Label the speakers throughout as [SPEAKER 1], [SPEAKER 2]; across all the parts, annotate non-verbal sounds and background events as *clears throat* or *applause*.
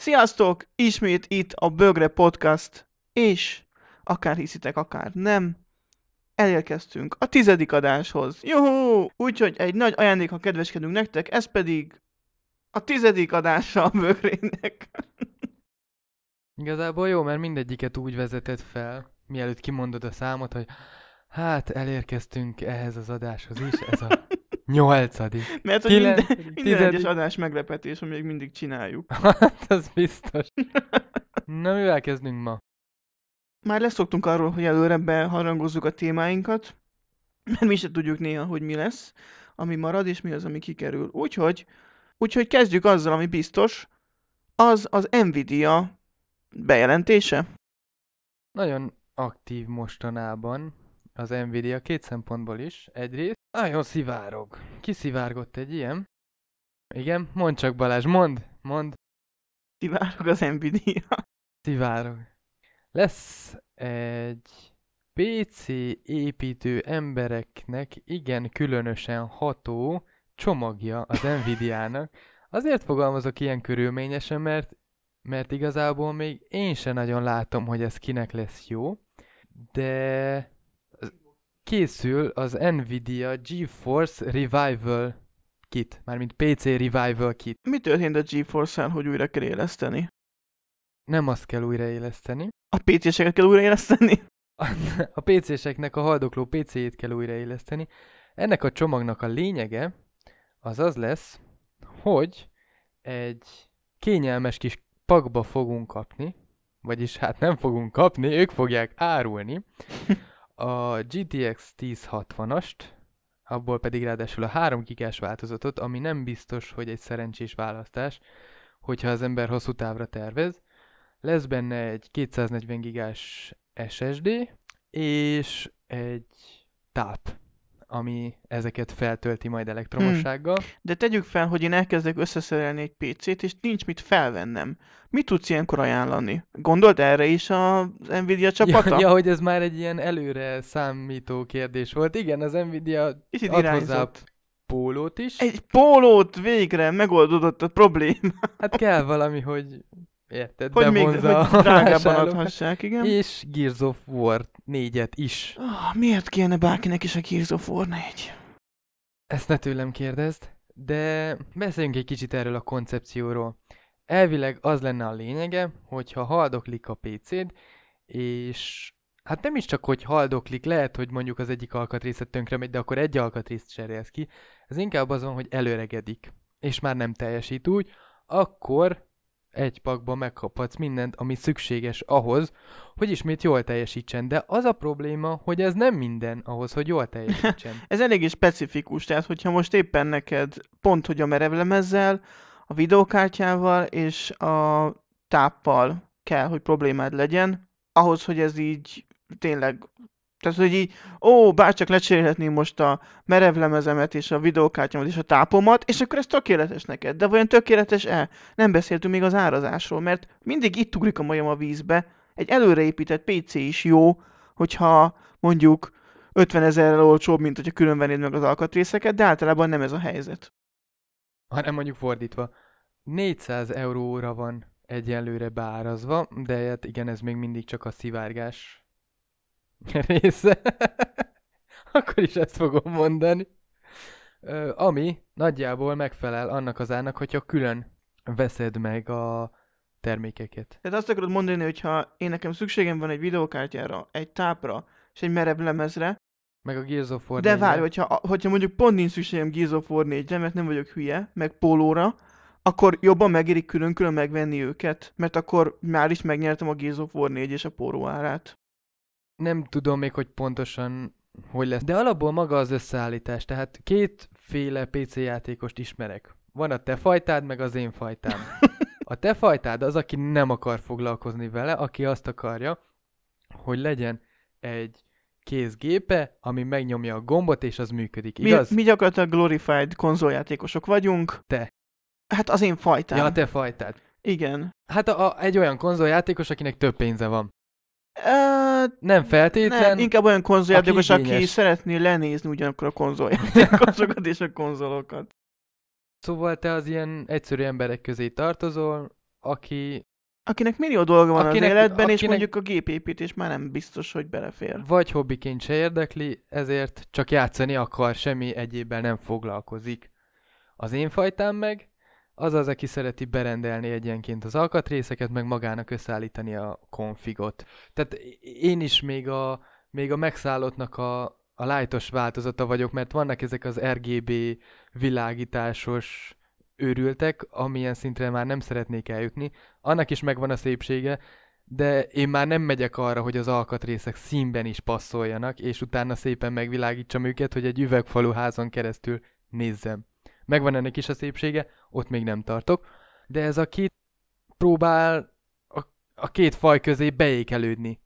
[SPEAKER 1] Sziasztok! Ismét itt a Bögre Podcast, és akár hiszitek, akár nem, elérkeztünk a tizedik adáshoz. Juhú! Úgyhogy egy nagy ajándék, ha kedveskedünk nektek, ez pedig a tizedik adása a Bögrének.
[SPEAKER 2] Igazából jó, mert mindegyiket úgy vezeted fel, mielőtt kimondod a számot, hogy hát elérkeztünk ehhez az adáshoz is, ez a Nyolcadik. Mert hogy minden, minden egyes
[SPEAKER 1] adás meglepetés, amit még mindig csináljuk. *laughs* Hát, az biztos.
[SPEAKER 2] *laughs* Na, mivel kezdünk ma?
[SPEAKER 1] Már leszoktunk arról, hogy előre beharangozzuk a témáinkat, mert mi sem tudjuk néha, hogy mi lesz, ami marad, és mi az, ami kikerül. Úgyhogy, úgyhogy kezdjük azzal, ami biztos, az az Nvidia bejelentése.
[SPEAKER 2] Nagyon aktív mostanában, az Nvidia két szempontból is. Egyrészt nagyon szivárog. Kiszivárgott egy ilyen. Igen, mond csak Balázs, mond, mond. Szivárog az Nvidia. Szivárog. Lesz egy PC építő embereknek igen különösen ható csomagja az Nvidia-nak. Azért fogalmazok ilyen körülményesen, mert, mert igazából még én sem nagyon látom, hogy ez kinek lesz jó, de készül az Nvidia GeForce Revival kit, mármint PC Revival kit. Mi történt a GeForce-en, hogy újra kell éleszteni? Nem azt kell újraéleszteni. A PC-seket kell újraéleszteni? A, a PC-seknek a haldokló PC-jét kell újraéleszteni. Ennek a csomagnak a lényege az az lesz, hogy egy kényelmes kis pakba fogunk kapni, vagyis hát nem fogunk kapni, ők fogják árulni, a GTX 1060-ast, abból pedig ráadásul a 3 gigás változatot, ami nem biztos, hogy egy szerencsés választás, hogyha az ember hosszú távra tervez. Lesz benne egy 240 gigás SSD, és egy TAP ami ezeket feltölti majd hmm. elektromossággal.
[SPEAKER 1] Hmm. De tegyük fel, hogy én elkezdek összeszerelni egy PC-t, és nincs mit felvennem. Mit tudsz ilyenkor ajánlani? Gondolt erre is az Nvidia csapata? Ja, ja, hogy
[SPEAKER 2] ez már egy ilyen előre számító kérdés volt. Igen, az Nvidia és ad hozzá pólót is. Egy
[SPEAKER 1] pólót végre megoldódott a probléma.
[SPEAKER 2] Hát kell valami, hogy Érted? Hogy még hogy drágában adhassák, igen. És Gears of War 4-et is.
[SPEAKER 1] Ah, miért kéne bárkinek is a Gears of War 4?
[SPEAKER 2] Ezt ne tőlem kérdezd, de beszéljünk egy kicsit erről a koncepcióról. Elvileg az lenne a lényege, hogyha haldoklik a PC-d, és hát nem is csak, hogy haldoklik, lehet, hogy mondjuk az egyik alkatrészet tönkre megy, de akkor egy alkatrészt cserélsz ki. Ez inkább az van, hogy előregedik, és már nem teljesít úgy, akkor egy pakba megkaphatsz mindent, ami szükséges ahhoz, hogy ismét jól teljesítsen. De az a probléma, hogy ez nem minden ahhoz, hogy jól teljesítsen. *laughs* ez eléggé specifikus, tehát hogyha most éppen
[SPEAKER 1] neked pont, hogy a merevlemezzel, a videókártyával és a táppal kell, hogy problémád legyen, ahhoz, hogy ez így tényleg tehát, hogy így, ó, bárcsak lecserélhetném most a merevlemezemet és a videókártyámat és a tápomat, és akkor ez tökéletes neked. De vajon tökéletes-e? Nem beszéltünk még az árazásról, mert mindig itt ugrik a majom a vízbe. Egy előreépített PC is jó, hogyha mondjuk 50 ezerrel olcsóbb, mint hogyha külön vennéd meg az alkatrészeket, de általában nem ez a
[SPEAKER 2] helyzet. Hanem mondjuk fordítva, 400 euróra van egyelőre beárazva, de hát igen, ez még mindig csak a szivárgás *laughs* része, akkor is ezt fogom mondani, Ö, ami nagyjából megfelel annak az árnak, hogyha külön veszed meg a termékeket. Tehát azt akarod mondani, hogyha én nekem szükségem van egy videókártyára, egy tápra
[SPEAKER 1] és egy merev lemezre,
[SPEAKER 2] meg a Gears of War De várj,
[SPEAKER 1] hogyha, hogyha mondjuk pont nincs szükségem Gears of War 4-re, mert nem vagyok hülye, meg pólóra, akkor jobban megérik külön-külön megvenni őket,
[SPEAKER 2] mert akkor már is megnyertem a Gears of War 4 és a póró árát nem tudom még, hogy pontosan hogy lesz. De alapból maga az összeállítás, tehát kétféle PC játékost ismerek. Van a te fajtád, meg az én fajtám. A te fajtád az, aki nem akar foglalkozni vele, aki azt akarja, hogy legyen egy kézgépe, ami megnyomja a gombot, és az működik, igaz? Mi,
[SPEAKER 1] mi gyakorlatilag glorified
[SPEAKER 2] konzoljátékosok vagyunk. Te. Hát az én fajtám. Ja, a te fajtád. Igen. Hát a, a, egy olyan konzoljátékos, akinek több pénze van.
[SPEAKER 1] Uh,
[SPEAKER 2] nem feltétlen. Nem, inkább olyan konzoljátékos, aki, aki szeretné lenézni ugyanakkor a konzoljátékosokat és a konzolokat. Szóval te az ilyen egyszerű emberek közé tartozol, aki...
[SPEAKER 1] Akinek millió dolga van akinek, az életben, akinek... és mondjuk
[SPEAKER 2] a gépépítés már nem biztos, hogy belefér. Vagy hobbiként se érdekli, ezért csak játszani akar, semmi egyébben nem foglalkozik. Az én fajtám meg az az, aki szereti berendelni egyenként az alkatrészeket, meg magának összeállítani a konfigot. Tehát én is még a, még a megszállottnak a, a lightos változata vagyok, mert vannak ezek az RGB világításos őrültek, amilyen szintre már nem szeretnék eljutni. Annak is megvan a szépsége, de én már nem megyek arra, hogy az alkatrészek színben is passzoljanak, és utána szépen megvilágítsam őket, hogy egy üvegfalú házon keresztül nézzem megvan ennek is a szépsége, ott még nem tartok, de ez a két próbál a, a két faj közé beékelődni.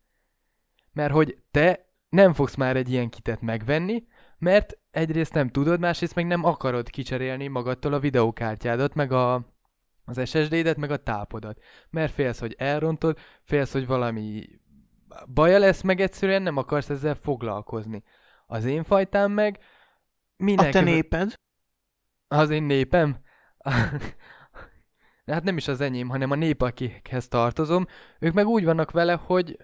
[SPEAKER 2] Mert hogy te nem fogsz már egy ilyen kitet megvenni, mert egyrészt nem tudod, másrészt meg nem akarod kicserélni magadtól a videókártyádat, meg a, az SSD-det, meg a tápodat. Mert félsz, hogy elrontod, félsz, hogy valami baja lesz, meg egyszerűen nem akarsz ezzel foglalkozni. Az én fajtám meg minek... A te néped? Az én népem? *laughs* hát nem is az enyém, hanem a nép, akikhez tartozom. Ők meg úgy vannak vele, hogy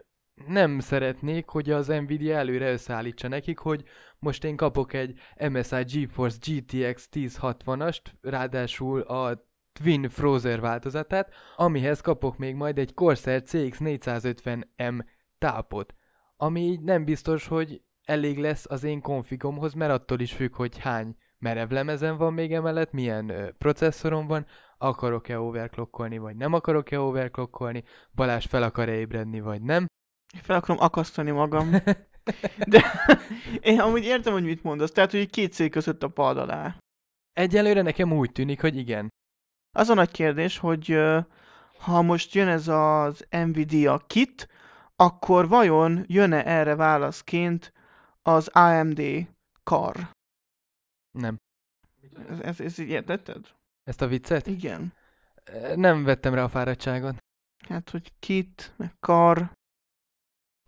[SPEAKER 2] nem szeretnék, hogy az Nvidia előre összeállítsa nekik, hogy most én kapok egy MSI GeForce GTX 1060-ast, ráadásul a Twin Frozer változatát, amihez kapok még majd egy Corsair CX450M tápot, ami így nem biztos, hogy elég lesz az én konfigomhoz, mert attól is függ, hogy hány merev lemezen van még emellett, milyen ö, processzorom van, akarok-e overclockolni, vagy nem akarok-e overclockolni, Balázs fel akar-e ébredni, vagy nem. Fel akarom akasztani magam. *laughs*
[SPEAKER 1] De én amúgy értem, hogy mit mondasz, tehát hogy két szél között a pad alá. Egyelőre
[SPEAKER 2] nekem úgy tűnik, hogy igen.
[SPEAKER 1] Az a nagy kérdés, hogy ha most jön ez az Nvidia kit, akkor vajon jön-e erre válaszként
[SPEAKER 2] az AMD kar? Nem.
[SPEAKER 1] Ez, ez, ez így értetted?
[SPEAKER 2] Ezt a viccet? Igen. Nem vettem rá a fáradtságot. Hát, hogy kit, meg kar.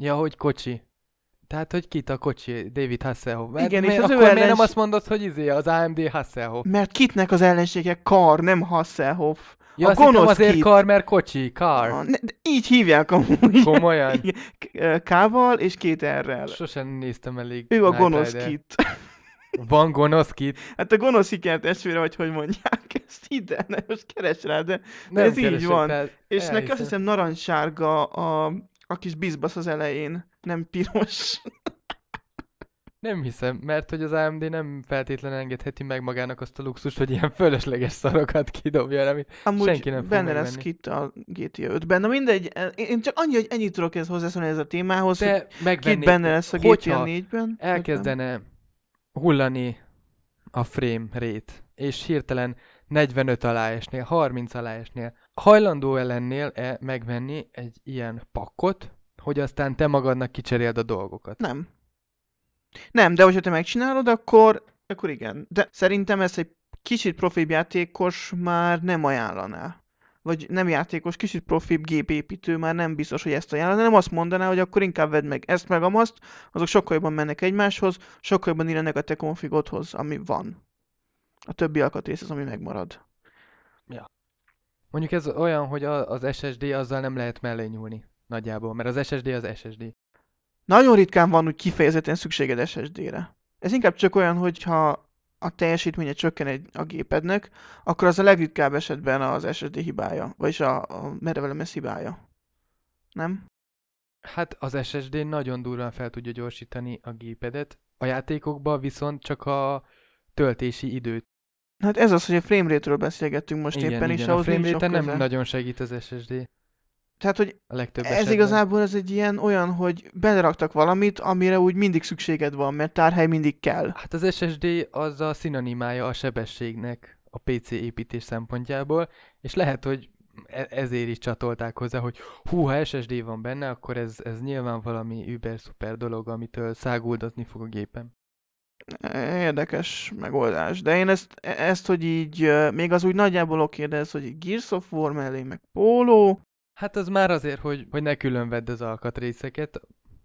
[SPEAKER 2] Ja, hogy kocsi. Tehát, hogy kit a kocsi, David Hasselhoff. Mert Igen, és az akkor ellens... miért nem azt mondod, hogy izé, az AMD Hasselhoff?
[SPEAKER 1] Mert kitnek az ellensége kar, nem Hasselhoff. Ja, a gonosz azért kit.
[SPEAKER 2] kar, mert kocsi, kar.
[SPEAKER 1] A, ne, így hívják a Komolyan? *laughs* K-val és két R-rel. Sosem
[SPEAKER 2] néztem elég. Ő a gonosz kit. *laughs* Van gonosz kit? Hát a gonosz sikertestvére, vagy hogy mondják, *laughs* ezt ide, ne, most keres rá, de, de ez így van. Fel. És neki azt hiszem
[SPEAKER 1] narancssárga a, a kis bizbasz az elején, nem piros. *laughs*
[SPEAKER 2] Nem hiszem, mert hogy az AMD nem feltétlenül engedheti meg magának azt a luxust, hogy ilyen fölösleges szarokat kidobja, amit Amúgy senki nem benne lesz kit a GTA
[SPEAKER 1] 5-ben. Na mindegy, e, én csak annyi, hogy ennyit tudok ez hozzászólni ez a témához, De hogy megvenni, benne lesz a GTA 4-ben. Elkezdene
[SPEAKER 2] hullani a frame rate, és hirtelen 45 alá esnél, 30 alá esnél. Hajlandó-e lennél-e megvenni egy ilyen pakkot, hogy aztán te magadnak kicseréld a dolgokat? Nem.
[SPEAKER 1] Nem, de hogyha te megcsinálod, akkor, akkor igen. De szerintem ez egy kicsit profi játékos már nem ajánlaná vagy nem játékos, kicsit profibb gépépítő már nem biztos, hogy ezt ajánlani, nem azt mondaná, hogy akkor inkább vedd meg ezt meg amazt, azok sokkal jobban mennek egymáshoz, sokkal jobban illenek a te konfigodhoz, ami van. A többi alkatrész az, ami megmarad.
[SPEAKER 2] Ja. Mondjuk ez olyan, hogy az SSD azzal nem lehet mellé nyúlni nagyjából, mert az SSD az SSD.
[SPEAKER 1] Nagyon ritkán van úgy kifejezetten szükséged SSD-re. Ez inkább csak olyan, hogyha a teljesítménye csökken egy, a gépednek, akkor az a legritkább esetben az SSD hibája, vagyis a, a merevelemes hibája. Nem?
[SPEAKER 2] Hát az SSD nagyon durván fel tudja gyorsítani a gépedet, a játékokban viszont csak a töltési időt.
[SPEAKER 1] Hát ez az, hogy a framerate-ről beszélgettünk most igen, éppen, igen, és ahhoz a framerate nem
[SPEAKER 2] nagyon segít az SSD. Tehát, hogy a legtöbb ez esetben. igazából
[SPEAKER 1] ez egy ilyen olyan, hogy beleraktak valamit, amire úgy mindig szükséged van, mert tárhely mindig kell. Hát
[SPEAKER 2] az SSD az a szinonimája a sebességnek a PC építés szempontjából, és lehet, hogy e-, ezért is csatolták hozzá, hogy hú, ha SSD van benne, akkor ez, ez nyilván valami über-szuper dolog, amitől száguldatni fog a gépem. Érdekes megoldás, de én ezt, e-, ezt
[SPEAKER 1] hogy így, még az úgy nagyjából oké, de ez, hogy Gears of War mellé, meg Polo,
[SPEAKER 2] Hát az már azért, hogy, hogy ne különvedd az alkatrészeket,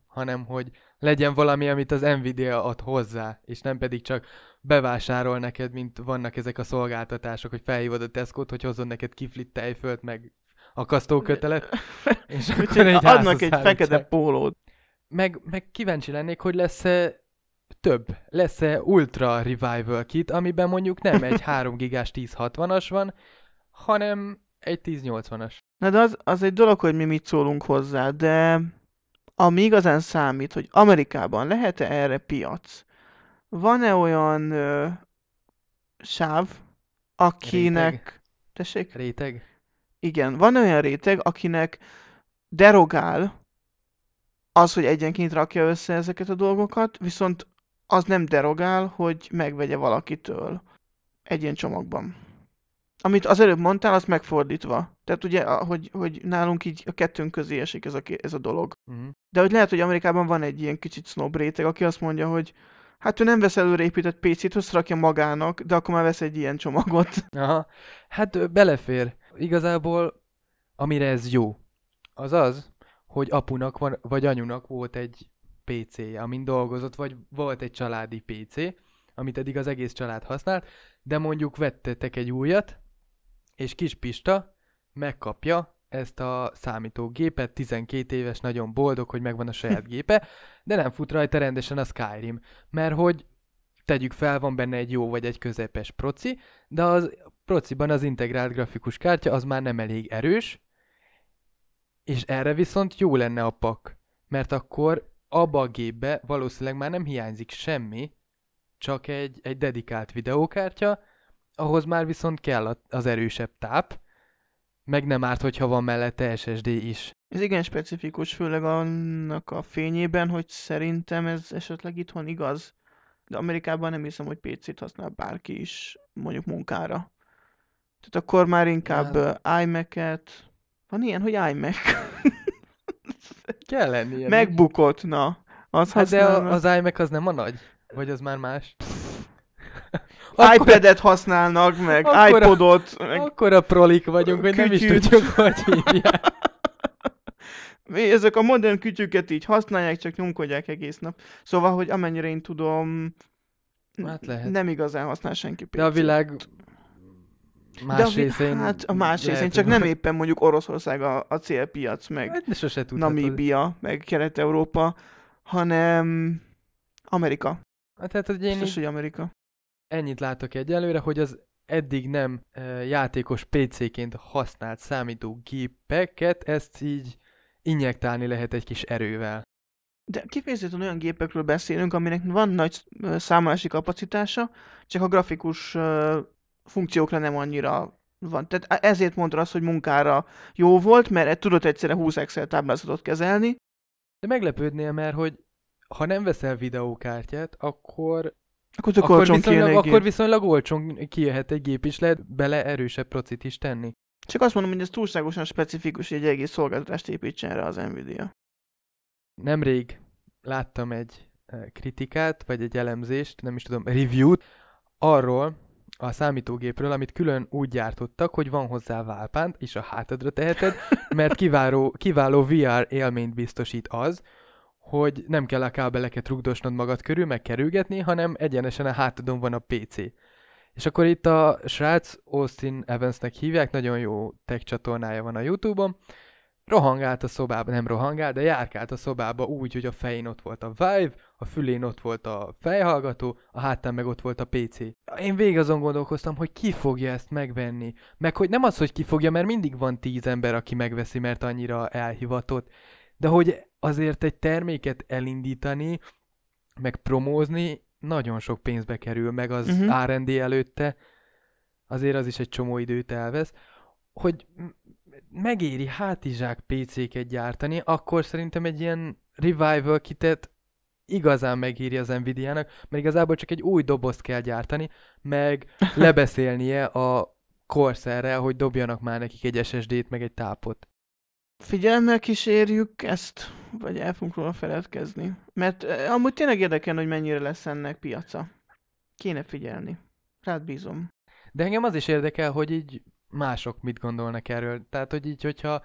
[SPEAKER 2] hanem hogy legyen valami, amit az Nvidia ad hozzá, és nem pedig csak bevásárol neked, mint vannak ezek a szolgáltatások, hogy felhívod a Tesco-t, hogy hozzon neked kiflit tejfölt, meg akasztókötelet, *laughs* és akkor egy adnak egy fekete pólót. Meg, meg kíváncsi lennék, hogy lesz-e több, lesz-e Ultra Revival Kit, amiben mondjuk nem egy 3 *laughs* gigás 1060-as van, hanem egy 1080-as. Na de az, az egy
[SPEAKER 1] dolog, hogy mi mit szólunk hozzá, de ami igazán számít, hogy Amerikában lehet-e erre piac? Van-e olyan ö, sáv, akinek... Réteg. Tessék? Réteg. Igen, van olyan réteg, akinek derogál az, hogy egyenként rakja össze ezeket a dolgokat, viszont az nem derogál, hogy megvegye valakitől egy ilyen csomagban. Amit az előbb mondtál, azt megfordítva. Tehát ugye, hogy, hogy nálunk így a kettőnk közé esik ez a, ez a dolog. Uh-huh. De hogy lehet, hogy Amerikában van egy ilyen kicsit snob réteg, aki azt mondja, hogy hát ő nem vesz előre épített PC-t, rakja magának, de akkor már vesz egy ilyen
[SPEAKER 2] csomagot. *laughs* Aha. Hát belefér. Igazából amire ez jó, az az, hogy apunak van, vagy anyunak volt egy PC-je, amin dolgozott, vagy volt egy családi PC, amit eddig az egész család használt, de mondjuk vettetek egy újat, és kis Pista megkapja ezt a számítógépet, 12 éves, nagyon boldog, hogy megvan a saját *laughs* gépe, de nem fut rajta rendesen a Skyrim, mert hogy tegyük fel, van benne egy jó vagy egy közepes proci, de az prociban az integrált grafikus kártya az már nem elég erős, és erre viszont jó lenne a pak, mert akkor abba a gépbe valószínűleg már nem hiányzik semmi, csak egy, egy dedikált videókártya, ahhoz már viszont kell az erősebb táp, meg nem árt, hogyha van mellette SSD is.
[SPEAKER 1] Ez igen specifikus, főleg annak a fényében, hogy szerintem ez esetleg itthon igaz, de Amerikában nem hiszem, hogy PC-t használ bárki is mondjuk munkára. Tehát akkor már inkább ja. iMac-et... Van ilyen, hogy iMac?
[SPEAKER 2] *laughs* kell lennie. Megbukott, na. Az hát de az iMac az nem a nagy? Vagy az már más? akkor... iPad-et használnak, meg akkor iPodot. A... Meg... Akkor a prolik vagyunk, hogy nem is tudjuk, hogy hívják. *laughs*
[SPEAKER 1] Ezek a modern kütyüket így használják, csak nyomkodják egész nap. Szóval, hogy amennyire én tudom, hát lehet. nem igazán használ senki pc De a világ
[SPEAKER 2] más De a, részén... Hát a más lehet, részén, csak nem
[SPEAKER 1] éppen mondjuk Oroszország a, a célpiac, meg hát Namíbia, meg Kelet-Európa, hanem
[SPEAKER 2] Amerika. Hát, hát hogy én Biztos, hogy Amerika. Ennyit látok egyelőre, hogy az eddig nem e, játékos PC-ként használt számítógépeket, ezt így injektálni lehet egy kis erővel.
[SPEAKER 1] De kifejezetten olyan gépekről beszélünk, aminek van nagy e, számolási kapacitása, csak a grafikus e, funkciókra nem annyira van. Tehát ezért mondta azt, hogy munkára jó volt, mert tudott
[SPEAKER 2] egyszerre 20 Excel táblázatot kezelni. De meglepődnél, mert hogy ha nem veszel videókártyát, akkor akkor, tök akkor, viszonylag, akkor viszonylag olcsón kijöhet egy gép is, lehet bele erősebb procit is tenni. Csak azt mondom, hogy ez túlságosan specifikus, hogy egy egész szolgáltatást építsen rá az Nvidia. Nemrég láttam egy eh, kritikát, vagy egy elemzést, nem is tudom, review-t arról a számítógépről, amit külön úgy gyártottak, hogy van hozzá válpánt, és a hátadra teheted, mert kiváló, kiváló VR élményt biztosít az, hogy nem kell a kábeleket rugdosnod magad körül, kerülgetni, hanem egyenesen a hátadon van a PC. És akkor itt a srác Austin Evansnek hívják, nagyon jó tech csatornája van a Youtube-on, rohangált a szobába, nem rohangált, de járkált a szobába úgy, hogy a fején ott volt a Vive, a fülén ott volt a fejhallgató, a hátán meg ott volt a PC. Én végig azon gondolkoztam, hogy ki fogja ezt megvenni. Meg hogy nem az, hogy ki fogja, mert mindig van tíz ember, aki megveszi, mert annyira elhivatott de hogy azért egy terméket elindítani, meg promózni nagyon sok pénzbe kerül, meg az uh-huh. Mhm. R&D előtte, azért az is egy csomó időt elvesz, hogy megéri hátizsák PC-ket gyártani, akkor szerintem egy ilyen revival kitet igazán megírja az Nvidia-nak, mert igazából csak egy új dobozt kell gyártani, meg *laughs* lebeszélnie a corsair hogy dobjanak már nekik egy SSD-t, meg egy tápot
[SPEAKER 1] figyelemmel kísérjük ezt, vagy el fogunk róla feledkezni. Mert amúgy tényleg érdekel, hogy mennyire lesz ennek piaca. Kéne figyelni. Rád bízom.
[SPEAKER 2] De engem az is érdekel, hogy így mások mit gondolnak erről. Tehát, hogy így, hogyha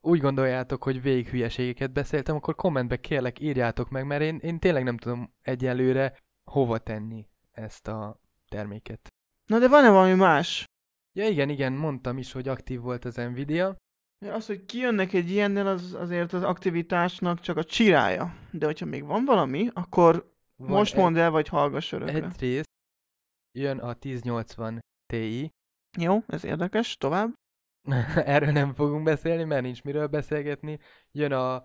[SPEAKER 2] úgy gondoljátok, hogy végig hülyeségeket beszéltem, akkor kommentbe kérlek írjátok meg, mert én, én tényleg nem tudom egyelőre hova tenni ezt a terméket. Na de van-e valami más? Ja igen, igen, mondtam is, hogy aktív volt az Nvidia, mert az, hogy kijönnek
[SPEAKER 1] egy ilyennel, az azért az aktivitásnak csak a csirája. De hogyha még van valami, akkor
[SPEAKER 2] van most egy, mondd el, vagy hallgass örökre. Egyrészt jön a 1080 Ti. Jó, ez érdekes. Tovább. *laughs* Erről nem fogunk beszélni, mert nincs miről beszélgetni. Jön a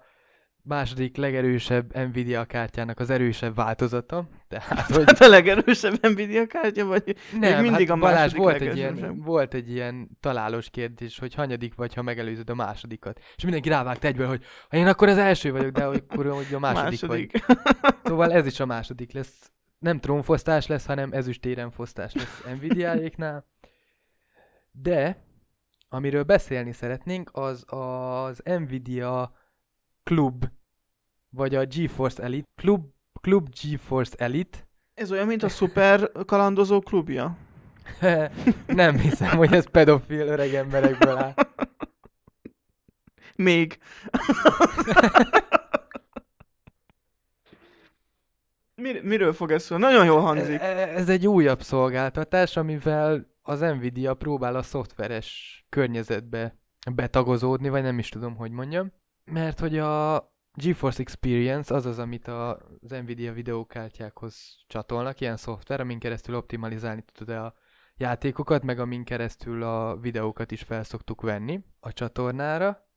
[SPEAKER 2] második legerősebb Nvidia kártyának az erősebb változata. Tehát, hát hogy... a legerősebb Nvidia kártya, vagy nem, hát mindig hát a Balázs volt egy, ilyen, volt egy ilyen találós kérdés, hogy hanyadik vagy, ha megelőzöd a másodikat. És mindenki rávágt egyből, hogy ha én akkor az első vagyok, de hogy, kurva, hogy a második, második. vagy. *laughs* Szóval ez is a második lesz. Nem trónfosztás lesz, hanem ezüstéren fosztás lesz Nvidia-éknál. De, amiről beszélni szeretnénk, az az Nvidia Club, vagy a GeForce Elite. Club, Club GeForce Elite. Ez olyan, mint a szuper kalandozó klubja? *laughs* Nem hiszem, hogy ez pedofil öreg emberekből áll. Még.
[SPEAKER 1] Mir- miről fog ez szólni? Nagyon jól hangzik. E, e, ez
[SPEAKER 2] egy újabb szolgáltatás, amivel az Nvidia próbál a szoftveres környezetbe betagozódni, vagy nem is tudom, hogy mondjam. Mert hogy a GeForce Experience az az, amit az Nvidia videókártyákhoz csatolnak, ilyen szoftver, amin keresztül optimalizálni tudod a játékokat, meg amin keresztül a videókat is felszoktuk venni a csatornára.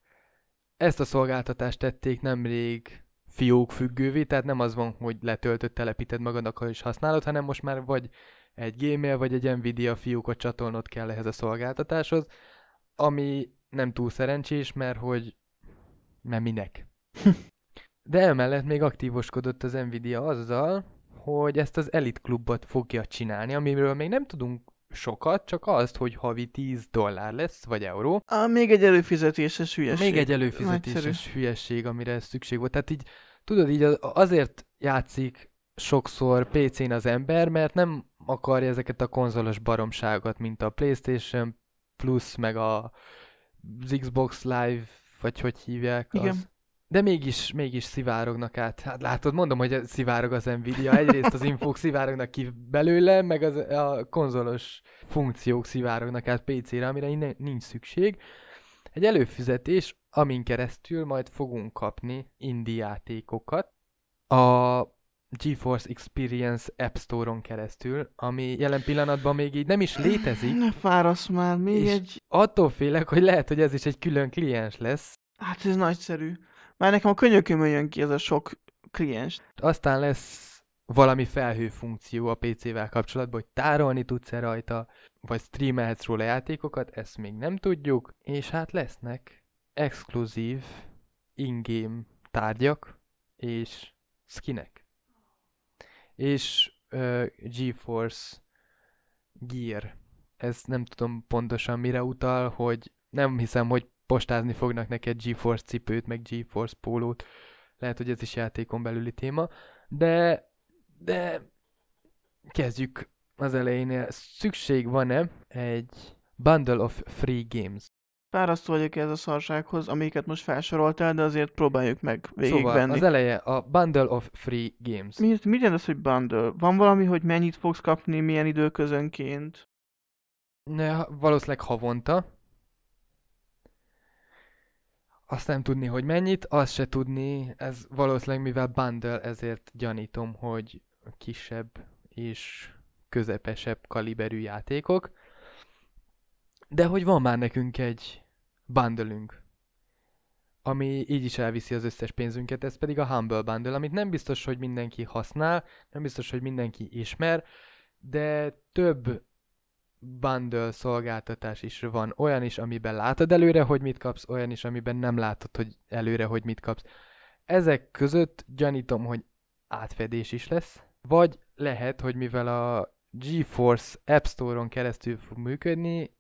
[SPEAKER 2] Ezt a szolgáltatást tették nemrég fiók függővé, tehát nem az van, hogy letöltött, telepíted magadnak, ha is használod, hanem most már vagy egy Gmail, vagy egy Nvidia fiókot csatolnod kell ehhez a szolgáltatáshoz, ami nem túl szerencsés, mert hogy mert minek. *laughs* De emellett még aktívoskodott az Nvidia azzal, hogy ezt az Elite Klubot fogja csinálni, amiről még nem tudunk sokat, csak azt, hogy havi 10 dollár lesz, vagy euró. A még egy előfizetéses hülyeség. Még egy előfizetéses Nagyszerű. hülyeség, amire szükség volt. Tehát így, tudod, így azért játszik sokszor PC-n az ember, mert nem akarja ezeket a konzolos baromságot, mint a PlayStation Plus, meg a Xbox Live vagy hogy hívják Igen. Az. De mégis, mégis szivárognak át. Hát látod, mondom, hogy szivárog az Nvidia. Egyrészt az infók szivárognak ki belőle, meg az, a konzolos funkciók szivárognak át PC-re, amire innen nincs szükség. Egy előfizetés, amin keresztül majd fogunk kapni indie játékokat. A GeForce Experience App Store-on keresztül, ami jelen pillanatban még így nem is létezik. Ne
[SPEAKER 1] fárasz már, még egy...
[SPEAKER 2] attól félek, hogy lehet, hogy ez is egy külön kliens lesz. Hát ez nagyszerű. Már nekem a könyökömön jön ki ez a sok kliens. Aztán lesz valami felhő funkció a PC-vel kapcsolatban, hogy tárolni tudsz-e rajta, vagy streamelhetsz róla játékokat, ezt még nem tudjuk, és hát lesznek exkluzív in-game tárgyak és skinek és uh, GeForce Gear. Ez nem tudom pontosan mire utal, hogy nem hiszem, hogy postázni fognak neked GeForce cipőt, meg GeForce pólót. Lehet, hogy ez is játékon belüli téma, de, de kezdjük az elejénél. Szükség van-e egy Bundle of Free Games
[SPEAKER 1] Fárasztó vagyok ez a szarsághoz, amiket most felsoroltál, de azért próbáljuk meg szóval, végigvenni. Szóval az
[SPEAKER 2] eleje a Bundle of Free Games. Mi,
[SPEAKER 1] mi az, hogy bundle? Van valami, hogy mennyit fogsz kapni, milyen időközönként?
[SPEAKER 2] Ne, valószínűleg havonta. Azt nem tudni, hogy mennyit, azt se tudni, ez valószínűleg mivel bundle, ezért gyanítom, hogy kisebb és közepesebb kaliberű játékok. De hogy van már nekünk egy bundle ami így is elviszi az összes pénzünket, ez pedig a Humble Bundle, amit nem biztos, hogy mindenki használ, nem biztos, hogy mindenki ismer, de több bundle szolgáltatás is van. Olyan is, amiben látod előre, hogy mit kapsz, olyan is, amiben nem látod hogy előre, hogy mit kapsz. Ezek között gyanítom, hogy átfedés is lesz, vagy lehet, hogy mivel a GeForce App Store-on keresztül fog működni,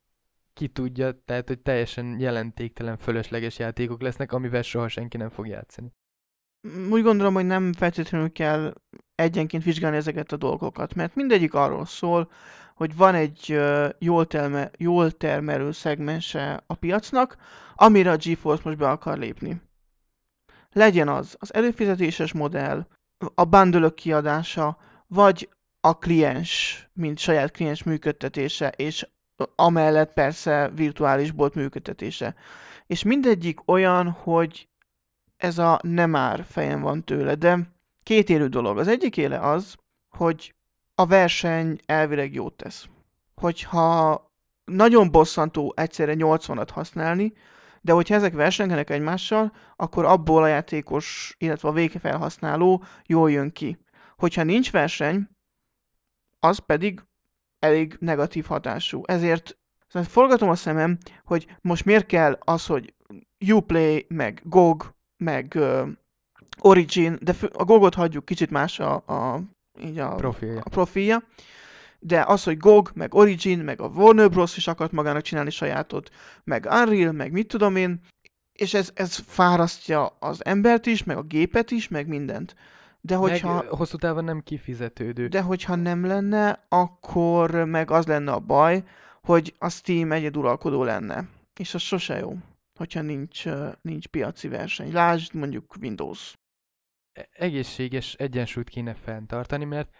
[SPEAKER 2] ki tudja, tehát hogy teljesen jelentéktelen, fölösleges játékok lesznek, amivel soha senki nem fog játszani.
[SPEAKER 1] Úgy gondolom, hogy nem feltétlenül kell egyenként vizsgálni ezeket a dolgokat, mert mindegyik arról szól, hogy van egy jól, terme, jól termelő szegmense a piacnak, amire a GeForce most be akar lépni. Legyen az az előfizetéses modell, a bundle kiadása, vagy a kliens, mint saját kliens működtetése, és amellett persze virtuális bolt működtetése. És mindegyik olyan, hogy ez a nem már fejem van tőle, de két élő dolog. Az egyik éle az, hogy a verseny elvileg jót tesz. Hogyha nagyon bosszantó egyszerre 80-at használni, de hogyha ezek versengenek egymással, akkor abból a játékos, illetve a végfelhasználó jól jön ki. Hogyha nincs verseny, az pedig elég negatív hatású. Ezért szóval forgatom a szemem, hogy most miért kell az, hogy Uplay, meg GOG, meg uh, Origin, de a GOG-ot hagyjuk kicsit más a, a, így a, profilja. a profilja, de az, hogy GOG, meg Origin, meg a Warner Bros. is akart magának csinálni sajátot, meg Unreal, meg mit tudom én, és ez, ez fárasztja az embert is, meg a gépet is, meg mindent. De hogyha, meg hosszú távon nem kifizetődő. De hogyha nem lenne, akkor meg az lenne a baj, hogy a Steam
[SPEAKER 2] egyeduralkodó lenne.
[SPEAKER 1] És az sose jó, hogyha nincs, nincs piaci
[SPEAKER 2] verseny. Lásd mondjuk Windows. E, egészséges egyensúlyt kéne fenntartani, mert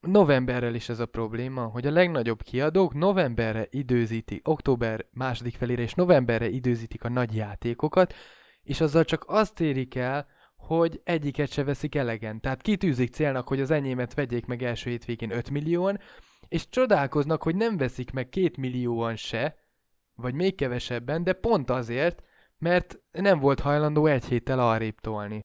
[SPEAKER 2] novemberrel is ez a probléma, hogy a legnagyobb kiadók novemberre időzítik, október második felére és novemberre időzítik a nagy játékokat, és azzal csak azt érik el, hogy egyiket se veszik elegen. Tehát kitűzik célnak, hogy az enyémet vegyék meg első hétvégén 5 millióan, és csodálkoznak, hogy nem veszik meg 2 millióan se, vagy még kevesebben, de pont azért, mert nem volt hajlandó egy héttel arrébb tolni.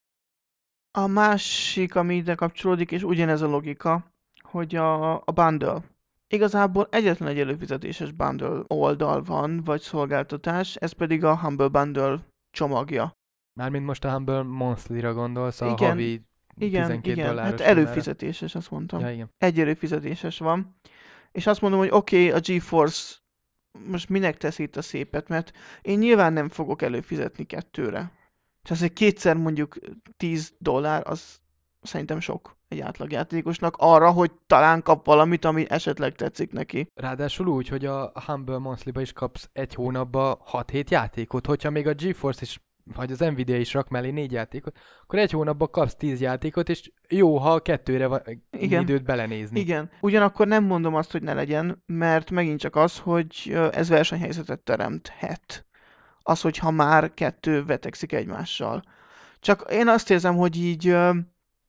[SPEAKER 1] A másik, ami
[SPEAKER 2] ide kapcsolódik,
[SPEAKER 1] és ugyanez a logika, hogy a, a bundle. Igazából egyetlen egy előfizetéses bundle oldal van, vagy szolgáltatás, ez pedig a Humble Bundle csomagja.
[SPEAKER 2] Mármint most a Humble Monthly-ra gondolsz, a igen, havi 12 igen. Hát dolláros. Hát előfizetéses,
[SPEAKER 1] azt mondtam. Ja, igen. Egy előfizetéses van. És azt mondom, hogy oké, okay, a GeForce most minek tesz itt a szépet, mert én nyilván nem fogok előfizetni kettőre. Tehát azért kétszer mondjuk 10 dollár, az szerintem sok egy
[SPEAKER 2] átlagjátékosnak arra, hogy talán kap valamit, ami esetleg tetszik neki. Ráadásul úgy, hogy a Humble monthly is kapsz egy hónapba 6-7 játékot, hogyha még a GeForce is vagy az Nvidia is rak mellé négy játékot, akkor egy hónapban kapsz tíz játékot, és jó, ha kettőre van Igen. időt belenézni. Igen. Ugyanakkor nem mondom azt, hogy
[SPEAKER 1] ne legyen, mert megint csak az, hogy ez versenyhelyzetet teremthet. Az, hogyha már kettő vetekszik egymással. Csak én azt érzem, hogy így,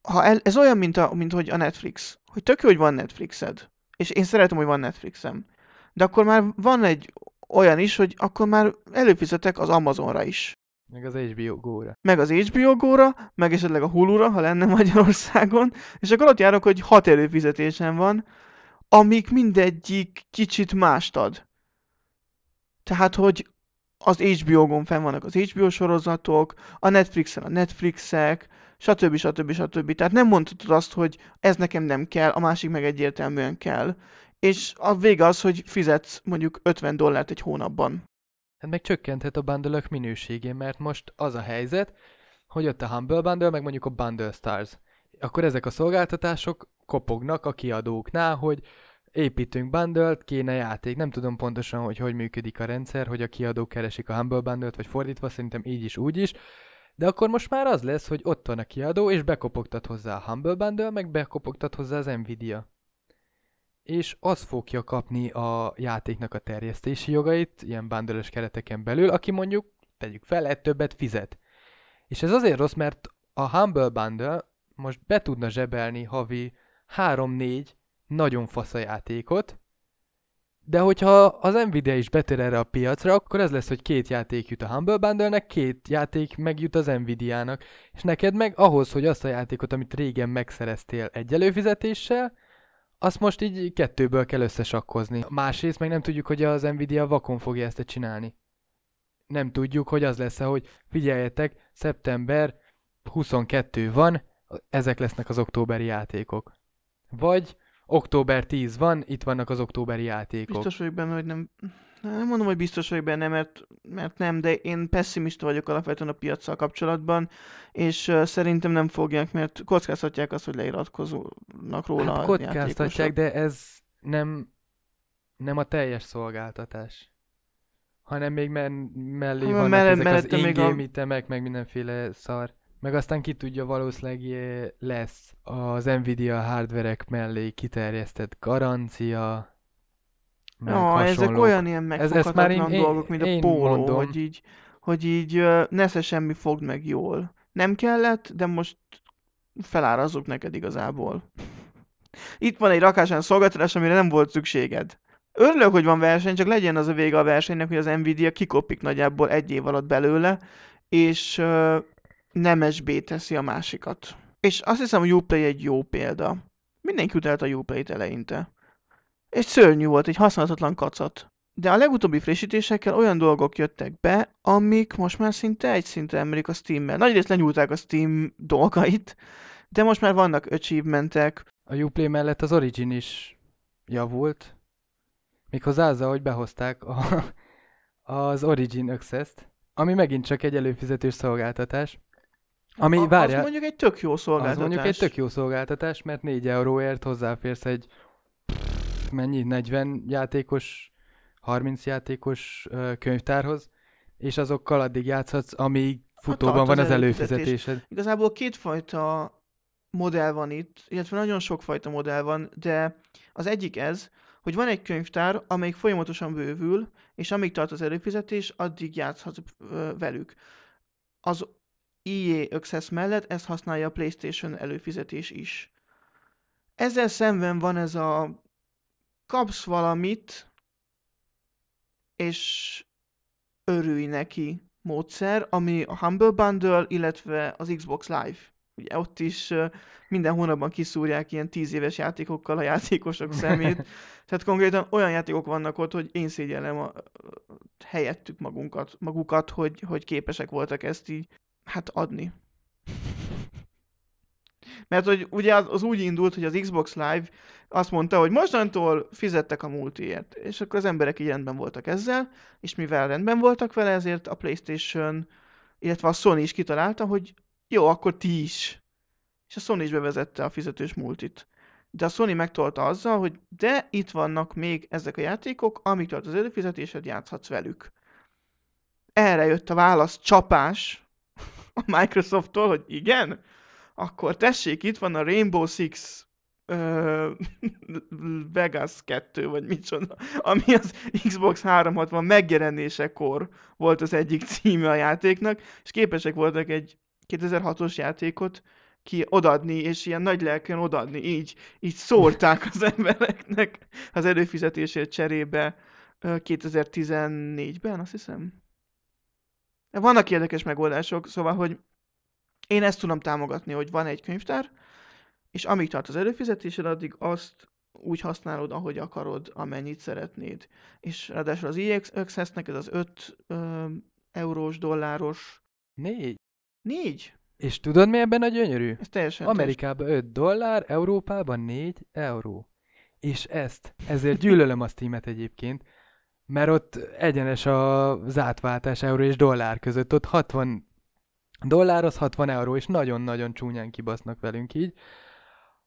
[SPEAKER 1] ha el, ez olyan, mint, a, mint hogy a Netflix. Hogy tök jó, hogy van Netflixed. És én szeretem, hogy van Netflixem. De akkor már van egy olyan is, hogy akkor már előfizetek az Amazonra is.
[SPEAKER 2] Meg az HBO Go-ra.
[SPEAKER 1] Meg az HBO Go-ra, meg esetleg a Hulu-ra, ha lenne *laughs* Magyarországon. És akkor ott járok, hogy hat előfizetésem van, amik mindegyik kicsit mást ad. Tehát, hogy az HBO-gon fenn vannak az HBO sorozatok, a Netflixen a Netflixek, stb. stb. stb. Tehát nem mondhatod azt, hogy ez nekem nem kell, a másik meg egyértelműen kell. És a vége az, hogy fizetsz
[SPEAKER 2] mondjuk 50 dollárt egy hónapban hát meg csökkenthet a bundle minőségén, mert most az a helyzet, hogy ott a Humble Bundle, meg mondjuk a Bundle Stars. Akkor ezek a szolgáltatások kopognak a kiadóknál, hogy építünk bundle kéne játék. Nem tudom pontosan, hogy hogy működik a rendszer, hogy a kiadók keresik a Humble bundle vagy fordítva, szerintem így is, úgy is. De akkor most már az lesz, hogy ott van a kiadó, és bekopogtat hozzá a Humble Bundle, meg bekopogtat hozzá az Nvidia és az fogja kapni a játéknak a terjesztési jogait, ilyen bundle kereteken belül, aki mondjuk, tegyük fel, egy többet fizet. És ez azért rossz, mert a Humble Bundle most be tudna zsebelni havi 3-4 nagyon fasz a játékot, de hogyha az Nvidia is betör erre a piacra, akkor ez lesz, hogy két játék jut a Humble bundle két játék megjut az Nvidia-nak, és neked meg ahhoz, hogy azt a játékot, amit régen megszereztél egy előfizetéssel, azt most így kettőből kell összesakkozni. Másrészt meg nem tudjuk, hogy az Nvidia vakon fogja ezt csinálni. Nem tudjuk, hogy az lesz -e, hogy figyeljetek, szeptember 22 van, ezek lesznek az októberi játékok. Vagy október 10 van, itt vannak az októberi játékok. Biztos
[SPEAKER 1] vagyok benne, hogy nem, nem mondom, hogy biztos vagyok benne, mert, mert nem, de én pessimista vagyok alapvetően a piacsal kapcsolatban, és uh, szerintem nem fogják, mert kockáztatják azt, hogy leiratkoznak róla hát, kockáztatják,
[SPEAKER 2] de ez nem, nem a teljes szolgáltatás hanem még me- mellé vannak mell- ezek az ingame a... itemek, meg mindenféle szar. Meg aztán ki tudja, valószínűleg lesz az Nvidia hardverek mellé kiterjesztett garancia, meg no, ezek olyan ilyen megfoghatatlan Ez, ez dolgok, mint én, a póló, mondom. hogy így, hogy így nesze
[SPEAKER 1] semmi fogd meg jól. Nem kellett, de most felárazok neked igazából. Itt van egy rakásán szolgáltatás, amire nem volt szükséged. Örülök, hogy van verseny, csak legyen az a vége a versenynek, hogy az Nvidia kikopik nagyjából egy év alatt belőle, és uh, SB teszi a másikat. És azt hiszem, a Uplay egy jó példa. Mindenki utált a Uplay-t eleinte egy szörnyű volt, egy használhatatlan kacat. De a legutóbbi frissítésekkel olyan dolgok jöttek be, amik most már szinte egy szintre emelik a Steam-mel. Nagyrészt lenyúlták a Steam dolgait, de most már vannak achievementek.
[SPEAKER 2] A Uplay mellett az Origin is javult, méghozzá azzal, hogy behozták a, az Origin Access-t, ami megint csak egy előfizetős szolgáltatás. Ami, a, várja, az mondjuk
[SPEAKER 1] egy tök jó szolgáltatás. Az mondjuk egy tök
[SPEAKER 2] jó szolgáltatás, mert 4 euróért hozzáférsz egy mennyi, 40 játékos, 30 játékos könyvtárhoz, és azokkal addig játszhatsz, amíg hát futóban hát van az előfizetésed.
[SPEAKER 1] Igazából kétfajta modell van itt, illetve nagyon sokfajta modell van, de az egyik ez, hogy van egy könyvtár, amelyik folyamatosan bővül, és amíg tart az előfizetés, addig játszhat velük. Az EA Access mellett ezt használja a PlayStation előfizetés is. Ezzel szemben van ez a kapsz valamit, és örülj neki módszer, ami a Humble Bundle, illetve az Xbox Live. Ugye ott is minden hónapban kiszúrják ilyen tíz éves játékokkal a játékosok *laughs* szemét. Tehát konkrétan olyan játékok vannak ott, hogy én szégyellem a, helyettük magunkat, magukat, hogy, hogy képesek voltak ezt így hát adni. Mert hogy ugye az, az úgy indult, hogy az Xbox Live azt mondta, hogy mostantól fizettek a multiért. És akkor az emberek így rendben voltak ezzel, és mivel rendben voltak vele, ezért a PlayStation, illetve a Sony is kitalálta, hogy jó, akkor ti is. És a Sony is bevezette a fizetős multit. De a Sony megtolta azzal, hogy de itt vannak még ezek a játékok, amik tart az előfizetésed, játszhatsz velük. Erre jött a válasz csapás *laughs* a Microsofttól, hogy igen, akkor tessék, itt van a Rainbow Six *laughs* Vegas 2, vagy micsoda, ami az Xbox 360 megjelenésekor volt az egyik címe a játéknak, és képesek voltak egy 2006-os játékot ki odadni, és ilyen nagy lelkűen odadni, így, így szórták az *laughs* embereknek az előfizetésért cserébe 2014-ben, azt hiszem. Vannak érdekes megoldások, szóval, hogy én ezt tudom támogatni, hogy van egy könyvtár, és amíg tart az előfizetésed, addig azt úgy használod, ahogy akarod, amennyit szeretnéd. És ráadásul az EX nek ez az 5 eurós, dolláros... Négy? Négy?
[SPEAKER 2] És tudod, mi ebben a gyönyörű? Ez teljesen Amerikában test. 5 dollár, Európában 4 euró. És ezt, ezért gyűlölöm a steam egyébként, mert ott egyenes az átváltás euró és dollár között, ott 60 dollár az 60 euró, és nagyon-nagyon csúnyán kibasznak velünk így.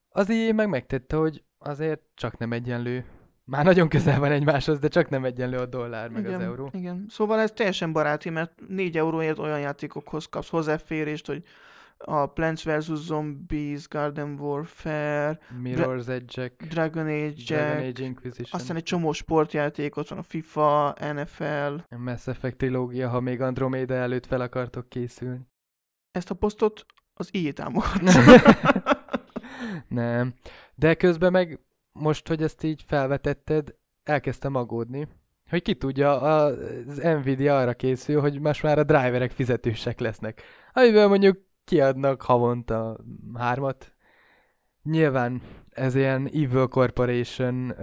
[SPEAKER 2] Az így meg megtette, hogy azért csak nem egyenlő. Már nagyon közel van egymáshoz, de csak nem egyenlő a dollár meg igen, az euró. Igen, szóval ez teljesen baráti, mert 4 euróért olyan játékokhoz
[SPEAKER 1] kapsz hozzáférést, hogy a Plants vs. Zombies, Garden Warfare,
[SPEAKER 2] Mirror's Dra- edge Dragon Age, Dragon Age Inquisition. aztán egy csomó sportjáték, ott van a FIFA, NFL. Mass Effect trilógia, ha még Andromeda előtt fel akartok készülni ezt a posztot az IE támogat. *laughs* Nem. De közben meg most, hogy ezt így felvetetted, elkezdtem aggódni, hogy ki tudja, az Nvidia arra készül, hogy most már a driverek fizetősek lesznek. Amiből mondjuk kiadnak havonta hármat. Nyilván ez ilyen Evil Corporation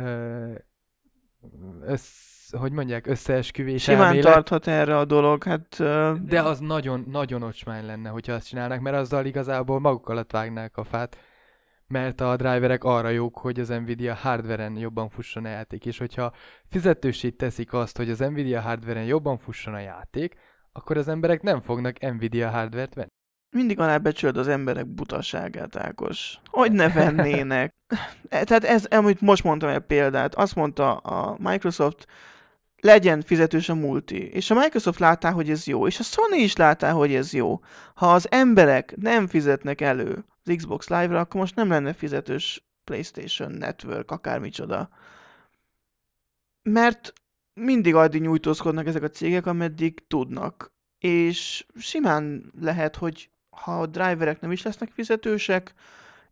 [SPEAKER 2] össz hogy mondják, összeesküvés Simán elmélet. tarthat erre a dolog, hát... Uh... De az nagyon, nagyon ocsmány lenne, hogyha azt csinálnák, mert azzal igazából maguk alatt vágnák a fát, mert a driverek arra jók, hogy az Nvidia hardveren jobban fusson a játék, és hogyha fizetősít teszik azt, hogy az Nvidia hardveren jobban fusson a játék, akkor az emberek nem fognak Nvidia hardvert venni. Mindig alábecsüld az emberek butaságát, Ákos. Hogy ne vennének?
[SPEAKER 1] *laughs* E, tehát ez, amit most mondtam egy példát, azt mondta a Microsoft, legyen fizetős a multi. És a Microsoft látta, hogy ez jó, és a Sony is látta, hogy ez jó. Ha az emberek nem fizetnek elő az Xbox Live-ra, akkor most nem lenne fizetős PlayStation Network, akármicsoda. Mert mindig addig nyújtózkodnak ezek a cégek, ameddig tudnak. És simán lehet, hogy ha a driverek nem is lesznek fizetősek,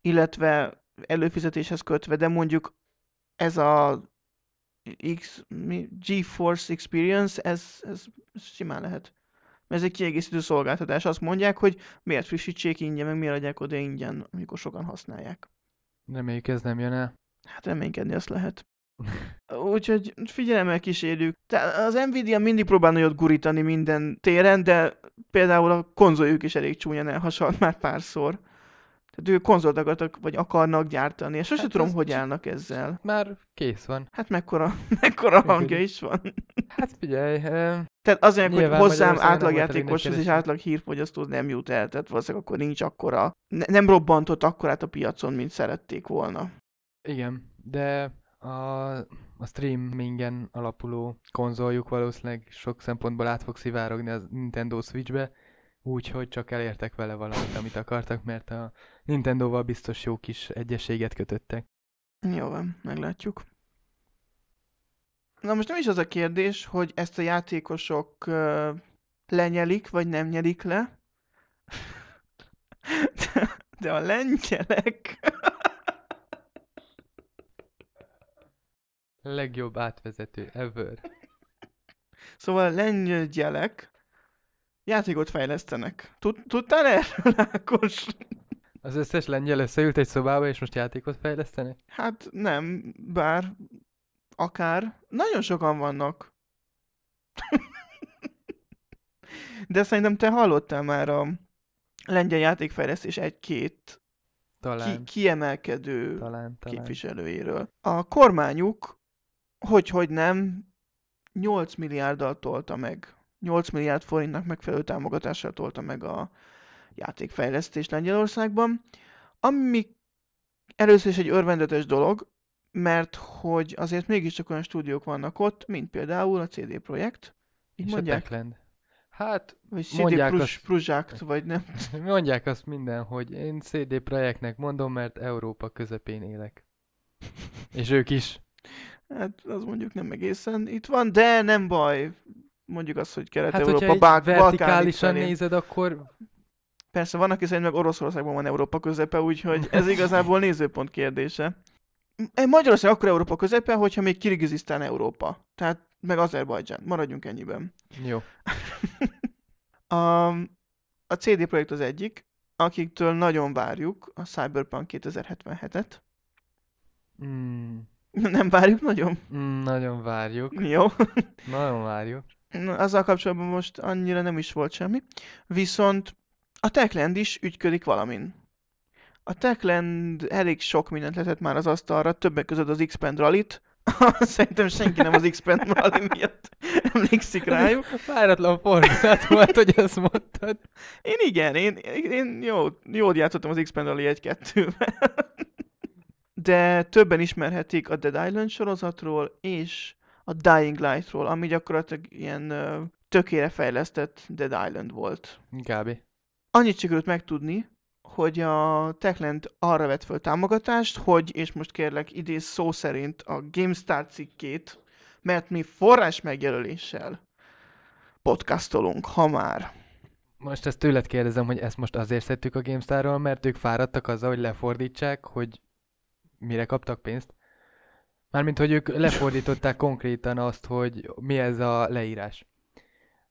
[SPEAKER 1] illetve előfizetéshez kötve, de mondjuk ez a X, GeForce Experience, ez, ez simán lehet. Mert ez egy kiegészítő szolgáltatás. Azt mondják, hogy miért frissítsék ingyen, meg miért adják oda ingyen, amikor sokan használják.
[SPEAKER 2] Reméljük ez nem jön el. Hát reménykedni azt lehet.
[SPEAKER 1] *laughs* Úgyhogy figyelemmel kísérjük. Tehát az Nvidia mindig próbál nagyot gurítani minden téren, de például a konzoljuk is elég csúnyan elhasalt már párszor. Tehát ők konzoltagatok, vagy akarnak gyártani, és sose hát tudom, hogy állnak ezzel. Már kész van. Hát mekkora, *laughs* mekkora hangja is
[SPEAKER 2] van. Hát figyelj. Eh,
[SPEAKER 1] tehát azért, hogy hozzám átlagjátékoshoz és átlag hírfogyasztó nem jut el, tehát valószínűleg akkor nincs akkora, ne,
[SPEAKER 2] nem robbantott
[SPEAKER 1] akkorát a piacon, mint szerették
[SPEAKER 2] volna. Igen, de a, a streamingen alapuló konzoljuk valószínűleg sok szempontból át fog szivárogni a Nintendo Switchbe, úgyhogy csak elértek vele valamit, amit akartak, mert a Nintendo-val biztos jó kis egyeséget kötöttek.
[SPEAKER 1] Jó van, meglátjuk. Na most nem is az a kérdés, hogy ezt a játékosok uh, lenyelik, vagy nem nyelik le. *laughs* De, de a lengyelek... *laughs*
[SPEAKER 2] Legjobb átvezető ever.
[SPEAKER 1] Szóval lengyelek játékot fejlesztenek. Tud, tudtál erről, Ákos?
[SPEAKER 2] Az összes lengyel összeült egy szobába, és most játékot fejlesztenek?
[SPEAKER 1] Hát nem, bár akár. Nagyon sokan vannak. *laughs* De szerintem te hallottál már a lengyel játékfejlesztés egy-két talán. Ki, kiemelkedő talán, talán. képviselőjéről. A kormányuk, hogy hogy nem, 8 milliárddal tolta meg. 8 milliárd forintnak megfelelő támogatással tolta meg a játékfejlesztés Lengyelországban, ami először is egy örvendetes dolog, mert hogy azért mégiscsak olyan stúdiók vannak ott, mint például a CD Projekt.
[SPEAKER 2] Így és mondják? a Hát, vagy CD mondják Prus, azt, Prusakt, vagy nem. *laughs* Mondják azt minden, hogy én CD Projektnek mondom, mert Európa közepén élek. *laughs* és ők is.
[SPEAKER 1] Hát, az mondjuk nem egészen itt van, de nem baj. Mondjuk azt, hogy Kelet-Európa, hát, Balkán. vertikálisan nézed, akkor Persze van, aki szerint meg Oroszországban van Európa közepe, úgyhogy ez igazából nézőpont kérdése. Magyarország akkor Európa közepe, hogyha még Kirgizisztán Európa. Tehát meg Azerbajdzsán. Maradjunk ennyiben. Jó. *laughs* a, a CD Projekt az egyik, akiktől nagyon várjuk a Cyberpunk 2077-et.
[SPEAKER 2] Mm. Nem várjuk nagyon? Mm, nagyon várjuk. Jó.
[SPEAKER 1] nagyon várjuk. Azzal kapcsolatban most annyira nem is volt semmi. Viszont a Techland is ügyködik valamin. A Techland elég sok mindent letett már az asztalra, többek között az X-Pen rally *laughs* Szerintem senki nem az X-Pen Rally miatt emlékszik rájuk. Váratlan fordulat volt, hogy ezt mondtad. Én igen, én, én jó, jól játszottam az X-Pen Rally 1-2-ben. De többen ismerhetik a Dead Island sorozatról és a Dying Lightról, ami gyakorlatilag ilyen tökére fejlesztett Dead Island volt. Gábi annyit sikerült megtudni, hogy a Techland arra vett föl támogatást, hogy, és most kérlek idéz szó szerint a GameStar cikkét, mert mi forrás megjelöléssel podcastolunk, ha már.
[SPEAKER 2] Most ezt tőled kérdezem, hogy ezt most azért szedtük a GameStar-ról, mert ők fáradtak azzal, hogy lefordítsák, hogy mire kaptak pénzt. Mármint, hogy ők lefordították konkrétan azt, hogy mi ez a leírás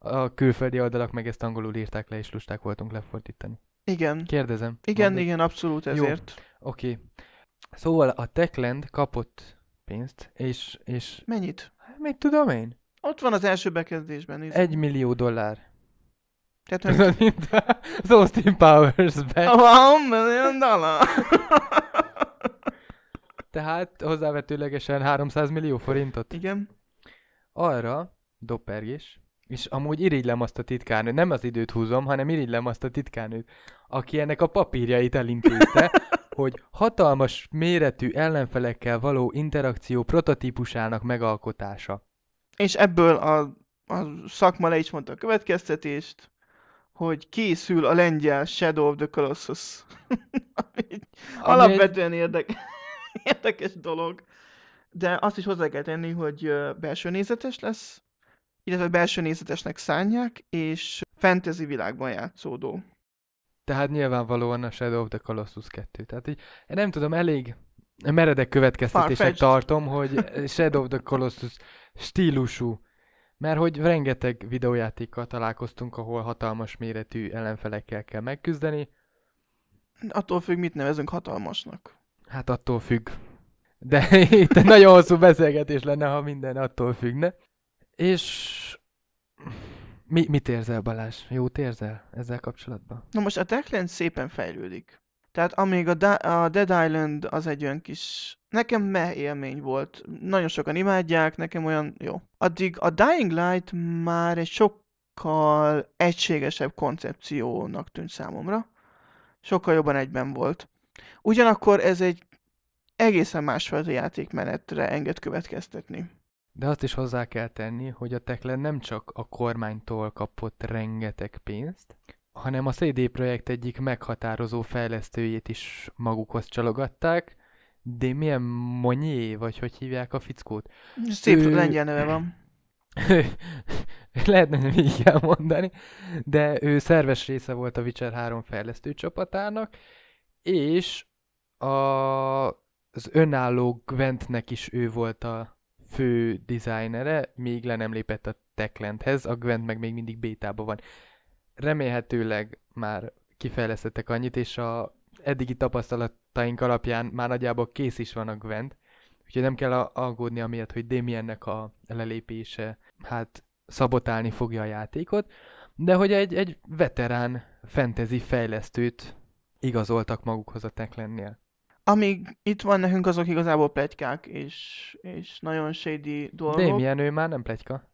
[SPEAKER 2] a külföldi oldalak meg ezt angolul írták le, és lusták voltunk lefordítani. Igen. Kérdezem. Igen, mondod? igen, abszolút ezért. Jó. Oké. Szóval a Techland kapott pénzt, és... és... Mennyit? Hát, mit tudom én?
[SPEAKER 1] Ott van az első bekezdésben. Nézd.
[SPEAKER 2] Egy millió dollár. Tehát Ez az, *laughs* mint az Austin Powers-ben. one million dollar. *laughs* Tehát hozzávetőlegesen 300 millió forintot. Igen. Arra, dopergés, és amúgy irigylem azt a titkárnőt, nem az időt húzom, hanem irigylem azt a titkárnőt, aki ennek a papírjait elintézte, *laughs* hogy hatalmas méretű ellenfelekkel való interakció prototípusának megalkotása.
[SPEAKER 1] És ebből a, a szakma le is mondta a következtetést, hogy készül a lengyel Shadow of the Colossus. *laughs* alapvetően egy... Érdek... *laughs* érdekes dolog. De azt is hozzá kell tenni, hogy belső nézetes lesz,
[SPEAKER 2] illetve belső nézetesnek szánják, és fantasy világban játszódó. Tehát nyilvánvalóan a Shadow of the Colossus 2. Tehát így, nem tudom, elég meredek következtetések tartom, hogy Shadow of the Colossus stílusú mert hogy rengeteg videójátékkal találkoztunk, ahol hatalmas méretű ellenfelekkel kell megküzdeni. Attól függ, mit nevezünk hatalmasnak. Hát attól függ. De *laughs* itt nagyon hosszú beszélgetés lenne, ha minden attól függne. És mi, mit érzel Balázs? Jót érzel ezzel kapcsolatban?
[SPEAKER 1] Na most a Techland szépen fejlődik. Tehát amíg a, da- a Dead Island az egy olyan kis... Nekem meh élmény volt. Nagyon sokan imádják, nekem olyan jó. Addig a Dying Light már egy sokkal egységesebb koncepciónak tűnt számomra. Sokkal jobban egyben volt. Ugyanakkor ez egy egészen másfajta játékmenetre enged következtetni.
[SPEAKER 2] De azt is hozzá kell tenni, hogy a Tekle nem csak a kormánytól kapott rengeteg pénzt, hanem a CD Projekt egyik meghatározó fejlesztőjét is magukhoz csalogatták, de milyen Monyé, vagy hogy hívják a fickót? Szép ő... lengyel neve van. *laughs* Lehetne nem így kell mondani, de ő szerves része volt a Witcher 3 fejlesztő csapatának, és a... az önálló Gwentnek is ő volt a fő designere még le nem lépett a Techlandhez, a Gwent meg még mindig bétában van. Remélhetőleg már kifejlesztettek annyit, és a eddigi tapasztalataink alapján már nagyjából kész is van a Gwent, úgyhogy nem kell aggódni amiatt, hogy Damiennek a lelépése hát szabotálni fogja a játékot, de hogy egy, egy veterán fantasy fejlesztőt igazoltak magukhoz a Techlandnél
[SPEAKER 1] amíg itt van nekünk, azok igazából plegykák, és, és nagyon shady dolgok. milyen
[SPEAKER 2] ő már nem plegyka.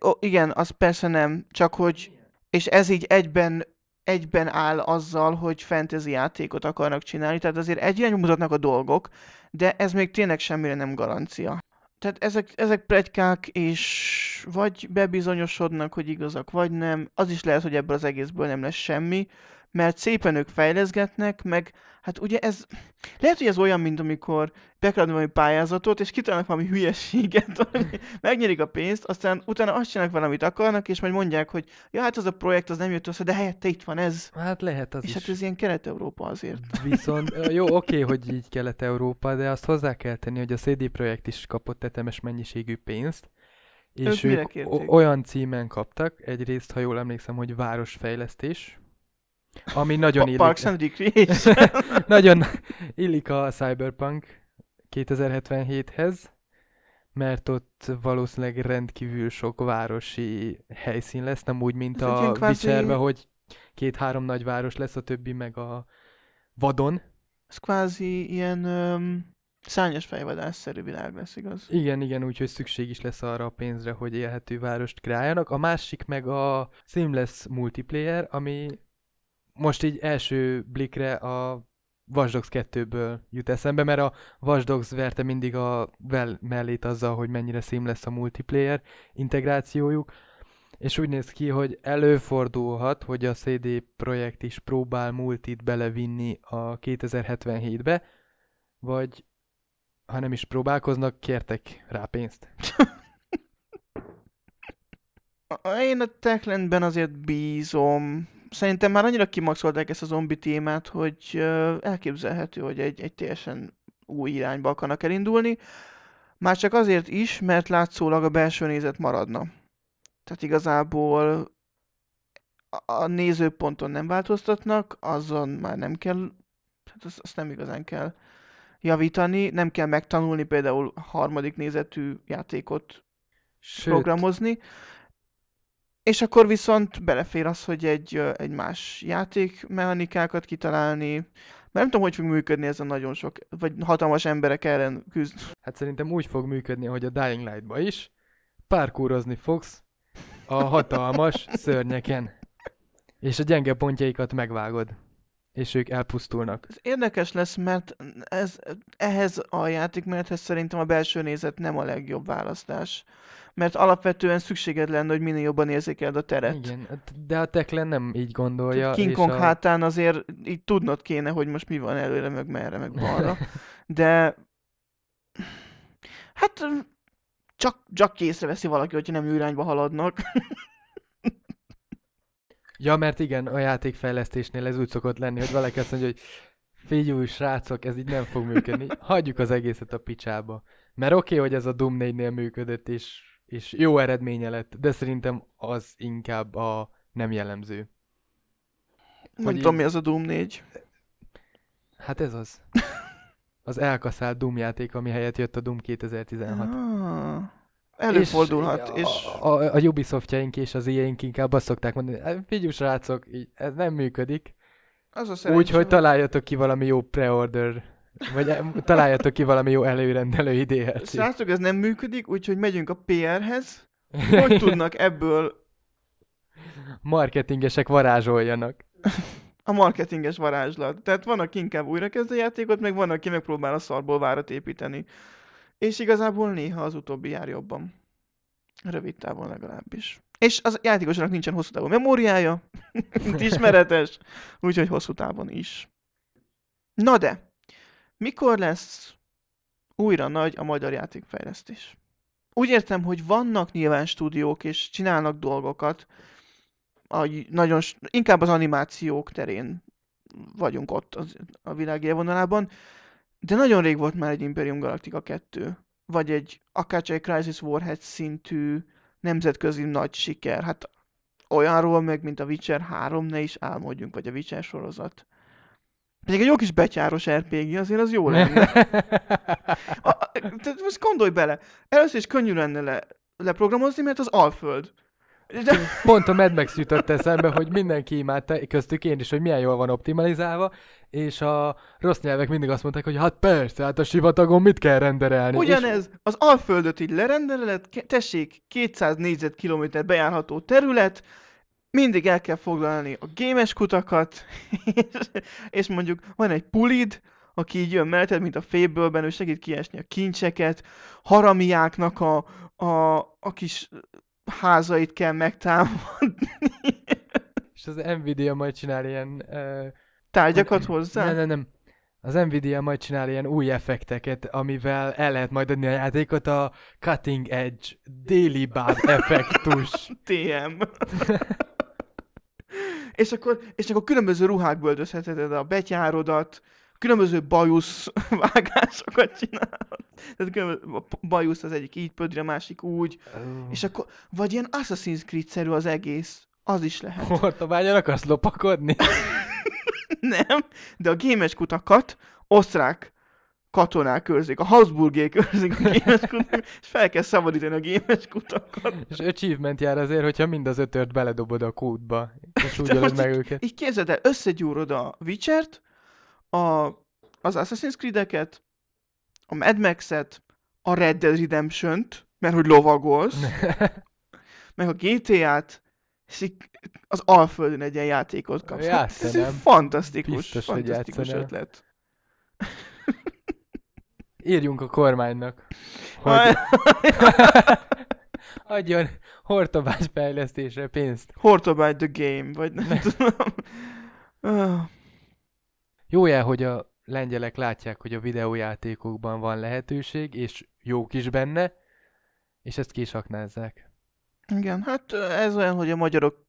[SPEAKER 1] O, igen, az persze nem, csak hogy... És ez így egyben, egyben áll azzal, hogy fantasy játékot akarnak csinálni, tehát azért egy mutatnak a dolgok, de ez még tényleg semmire nem garancia. Tehát ezek, ezek pletykák, és vagy bebizonyosodnak, hogy igazak, vagy nem. Az is lehet, hogy ebből az egészből nem lesz semmi, mert szépen ők fejleszgetnek, meg hát ugye ez, lehet, hogy ez olyan, mint amikor be valami pályázatot, és kitalálnak valami hülyeséget, *laughs* megnyerik a pénzt, aztán utána azt csinálnak valamit akarnak, és majd mondják, hogy ja, hát az a projekt az nem jött össze, de helyette itt van ez. Hát lehet az És is. hát ez ilyen Kelet-Európa azért.
[SPEAKER 2] Viszont *laughs* jó, oké, okay, hogy így Kelet-Európa, de azt hozzá kell tenni, hogy a CD Projekt is kapott tetemes mennyiségű pénzt, és ők, ők olyan címen kaptak, egyrészt, ha jól emlékszem, hogy városfejlesztés, ami nagyon illik. Parks and Recreation. *laughs* nagyon illik a Cyberpunk 2077-hez, mert ott valószínűleg rendkívül sok városi helyszín lesz, nem úgy, mint Ez a kvázi... Witcherbe, hogy két-három nagy város lesz, a többi meg a vadon.
[SPEAKER 1] Ez kvázi ilyen um, szányos fejvadásszerű világ lesz, igaz?
[SPEAKER 2] Igen, igen, úgyhogy szükség is lesz arra a pénzre, hogy élhető várost kreáljanak. A másik meg a seamless multiplayer, ami most így első blikre a Watch Dogs 2-ből jut eszembe, mert a Watch Dogs verte mindig a well mellét azzal, hogy mennyire lesz a multiplayer integrációjuk, és úgy néz ki, hogy előfordulhat, hogy a CD Projekt is próbál multit belevinni a 2077-be, vagy ha nem is próbálkoznak, kértek rá pénzt. *laughs* Én a Techlandben azért bízom szerintem már annyira
[SPEAKER 1] kimaxolták ezt a zombi témát, hogy elképzelhető, hogy egy, egy teljesen új irányba akarnak elindulni. Már csak azért is, mert látszólag a belső nézet maradna. Tehát igazából a nézőponton nem változtatnak, azon már nem kell, tehát azt, azt nem igazán kell javítani, nem kell megtanulni például harmadik nézetű játékot Sőt. programozni. És akkor viszont belefér az, hogy egy, egy más játékmechanikákat kitalálni, mert nem tudom, hogy fog működni ez a nagyon sok, vagy hatalmas
[SPEAKER 2] emberek ellen küzd. Hát szerintem úgy fog működni, hogy a Dying Light-ba is párkúrozni fogsz a hatalmas *laughs* szörnyeken. És a gyenge pontjaikat megvágod és ők elpusztulnak. Ez
[SPEAKER 1] érdekes lesz, mert ez, ehhez a játékmenethez szerintem a belső nézet nem a legjobb választás. Mert alapvetően szükséged lenne, hogy minél jobban érzékeld a teret. Igen,
[SPEAKER 2] hát, de a Teklen nem így gondolja. King Kong a...
[SPEAKER 1] hátán azért így tudnod kéne, hogy most mi van előre, meg merre, meg balra. *laughs* De hát csak, csak észreveszi valaki, hogyha nem irányba haladnak.
[SPEAKER 2] Ja, mert igen, a játékfejlesztésnél ez úgy szokott lenni, hogy valaki azt mondja, hogy figyú srácok, ez így nem fog működni, hagyjuk az egészet a picsába. Mert oké, okay, hogy ez a Doom 4-nél működött, és, és jó eredménye lett, de szerintem az inkább a nem jellemző. Nem hogy tudom, én... mi az a Doom 4. Hát ez az. *laughs* Az elkaszált Doom játék, ami helyett jött a Doom 2016. Ah. Előfordulhat, és... és... A, a, a Ubisoftjaink és az ilyenk inkább azt szokták mondani, hát, figyelj srácok, ez nem működik, úgyhogy találjatok ki valami jó pre-order vagy találjatok ki valami jó előrendelő idéhez. Srácok,
[SPEAKER 1] ez nem működik, úgyhogy megyünk a PR-hez. *laughs* Hogy tudnak ebből...
[SPEAKER 2] Marketingesek varázsoljanak.
[SPEAKER 1] A marketinges varázslat. Tehát van, aki inkább újrakezd a játékot, meg van, aki megpróbál a szarból várat építeni. És igazából néha az utóbbi jár jobban. Rövid távon legalábbis. És az játékosnak nincsen hosszú távon memóriája, *laughs* mint ismeretes, úgyhogy hosszú távon is. Na de, mikor lesz újra nagy a magyar játékfejlesztés? Úgy értem, hogy vannak nyilván stúdiók, és csinálnak dolgokat, a nagyon, inkább az animációk terén vagyunk ott az, a világ élvonalában, de nagyon rég volt már egy Imperium Galactica 2, vagy egy akár csak egy Crisis Warhead szintű nemzetközi nagy siker. Hát olyanról meg, mint a Witcher 3, ne is álmodjunk, vagy a Witcher sorozat. Pedig egy jó kis betyáros RPG, er azért az jó *laughs* lenne. a, tehát most gondolj bele, először is könnyű lenne le, leprogramozni, mert az Alföld. De...
[SPEAKER 2] Pont a Mad Max jutott eszembe, hogy mindenki imádta, köztük én is, hogy milyen jól van optimalizálva, és a rossz nyelvek mindig azt mondták, hogy hát persze, hát a sivatagon mit kell renderelni. Ugyanez,
[SPEAKER 1] és... az Alföldöt így lerendeled, tessék, 200 négyzetkilométer bejárható terület, mindig el kell foglalni a gémes kutakat, *laughs* és, és mondjuk van egy pulid, aki így jön melletted, mint a fébölben, ő segít kiesni a kincseket, haramiáknak a, a, a kis házait kell megtámadni.
[SPEAKER 2] és az Nvidia majd csinál ilyen uh, tárgyakat hozzá? Nem, nem, nem. Az Nvidia majd csinál ilyen új effekteket, amivel el lehet majd adni a játékot a Cutting Edge Daily bad effektus. *laughs* TM. *laughs* és, akkor, és akkor
[SPEAKER 1] különböző ruhák öldözheted a betyárodat, különböző bajusz *laughs* vágásokat csinálod. Tehát különböző, a bajusz az egyik így pödri, a másik úgy. Oh. És akkor, vagy ilyen Assassin's Creed-szerű az egész. Az is lehet.
[SPEAKER 2] Hortobányon akarsz lopakodni?
[SPEAKER 1] *laughs* nem, de a gémes kutakat osztrák katonák őrzik, a Habsburgék őrzik a gémes *laughs* kutakat, és fel kell szabadítani a gémes kutakat.
[SPEAKER 2] És achievement jár azért, hogyha mind az ötört beledobod a kútba, és *laughs* úgy ölöd meg így, őket. Így
[SPEAKER 1] képzeld el, összegyúrod a Witcher-t, a, az Assassin's Creed-eket, a Mad Max-et, a Red Dead Redemption-t, mert hogy lovagolsz, meg a GTA-t, és így az Alföldön egy ilyen játékot kapsz. Játszanem. Hát ez egy fantasztikus, Biztos, fantasztikus ötlet.
[SPEAKER 2] Írjunk a kormánynak, hogy *laughs* adjon Hortobágy fejlesztésre pénzt. Hortobágy the game, vagy nem tudom. Jó jel, hogy a lengyelek látják, hogy a videójátékokban van lehetőség, és jók is benne, és ezt kisaknázzák.
[SPEAKER 1] Igen, hát ez olyan, hogy a magyarok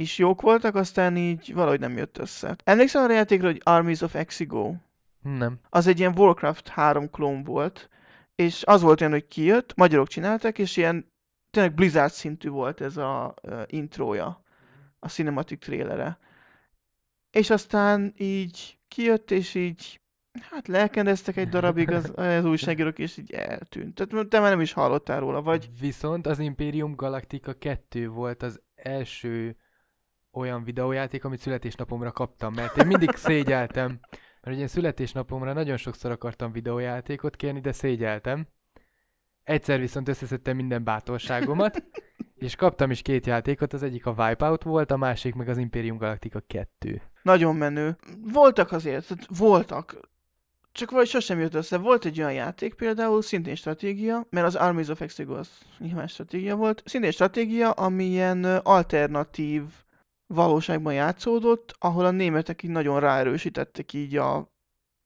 [SPEAKER 1] is jók voltak, aztán így valahogy nem jött össze. Emlékszel arra a játékra, hogy Armies of Exigo? Nem. Az egy ilyen Warcraft 3 klón volt, és az volt olyan, hogy kijött, magyarok csináltak, és ilyen tényleg Blizzard szintű volt ez a uh, intrója, a cinematic trailere. És aztán így kijött, és így hát lelkendeztek egy darabig az,
[SPEAKER 2] *laughs* az újságírók, és így eltűnt. Tehát te már nem is hallottál róla, vagy... Viszont az Imperium Galactica 2 volt az első olyan videójáték, amit születésnapomra kaptam, mert én mindig *laughs* szégyeltem. Mert ugye születésnapomra nagyon sokszor akartam videójátékot kérni, de szégyeltem. Egyszer viszont összeszedtem minden bátorságomat, *laughs* és kaptam is két játékot, az egyik a Wipeout volt, a másik meg az Imperium Galactica 2.
[SPEAKER 1] Nagyon menő. Voltak azért, voltak. Csak valahogy sosem jött össze. Volt egy olyan játék például, szintén stratégia, mert az Armies of Exegol az nyilván stratégia volt, szintén stratégia, amilyen alternatív valóságban játszódott, ahol a németek így nagyon ráerősítettek így a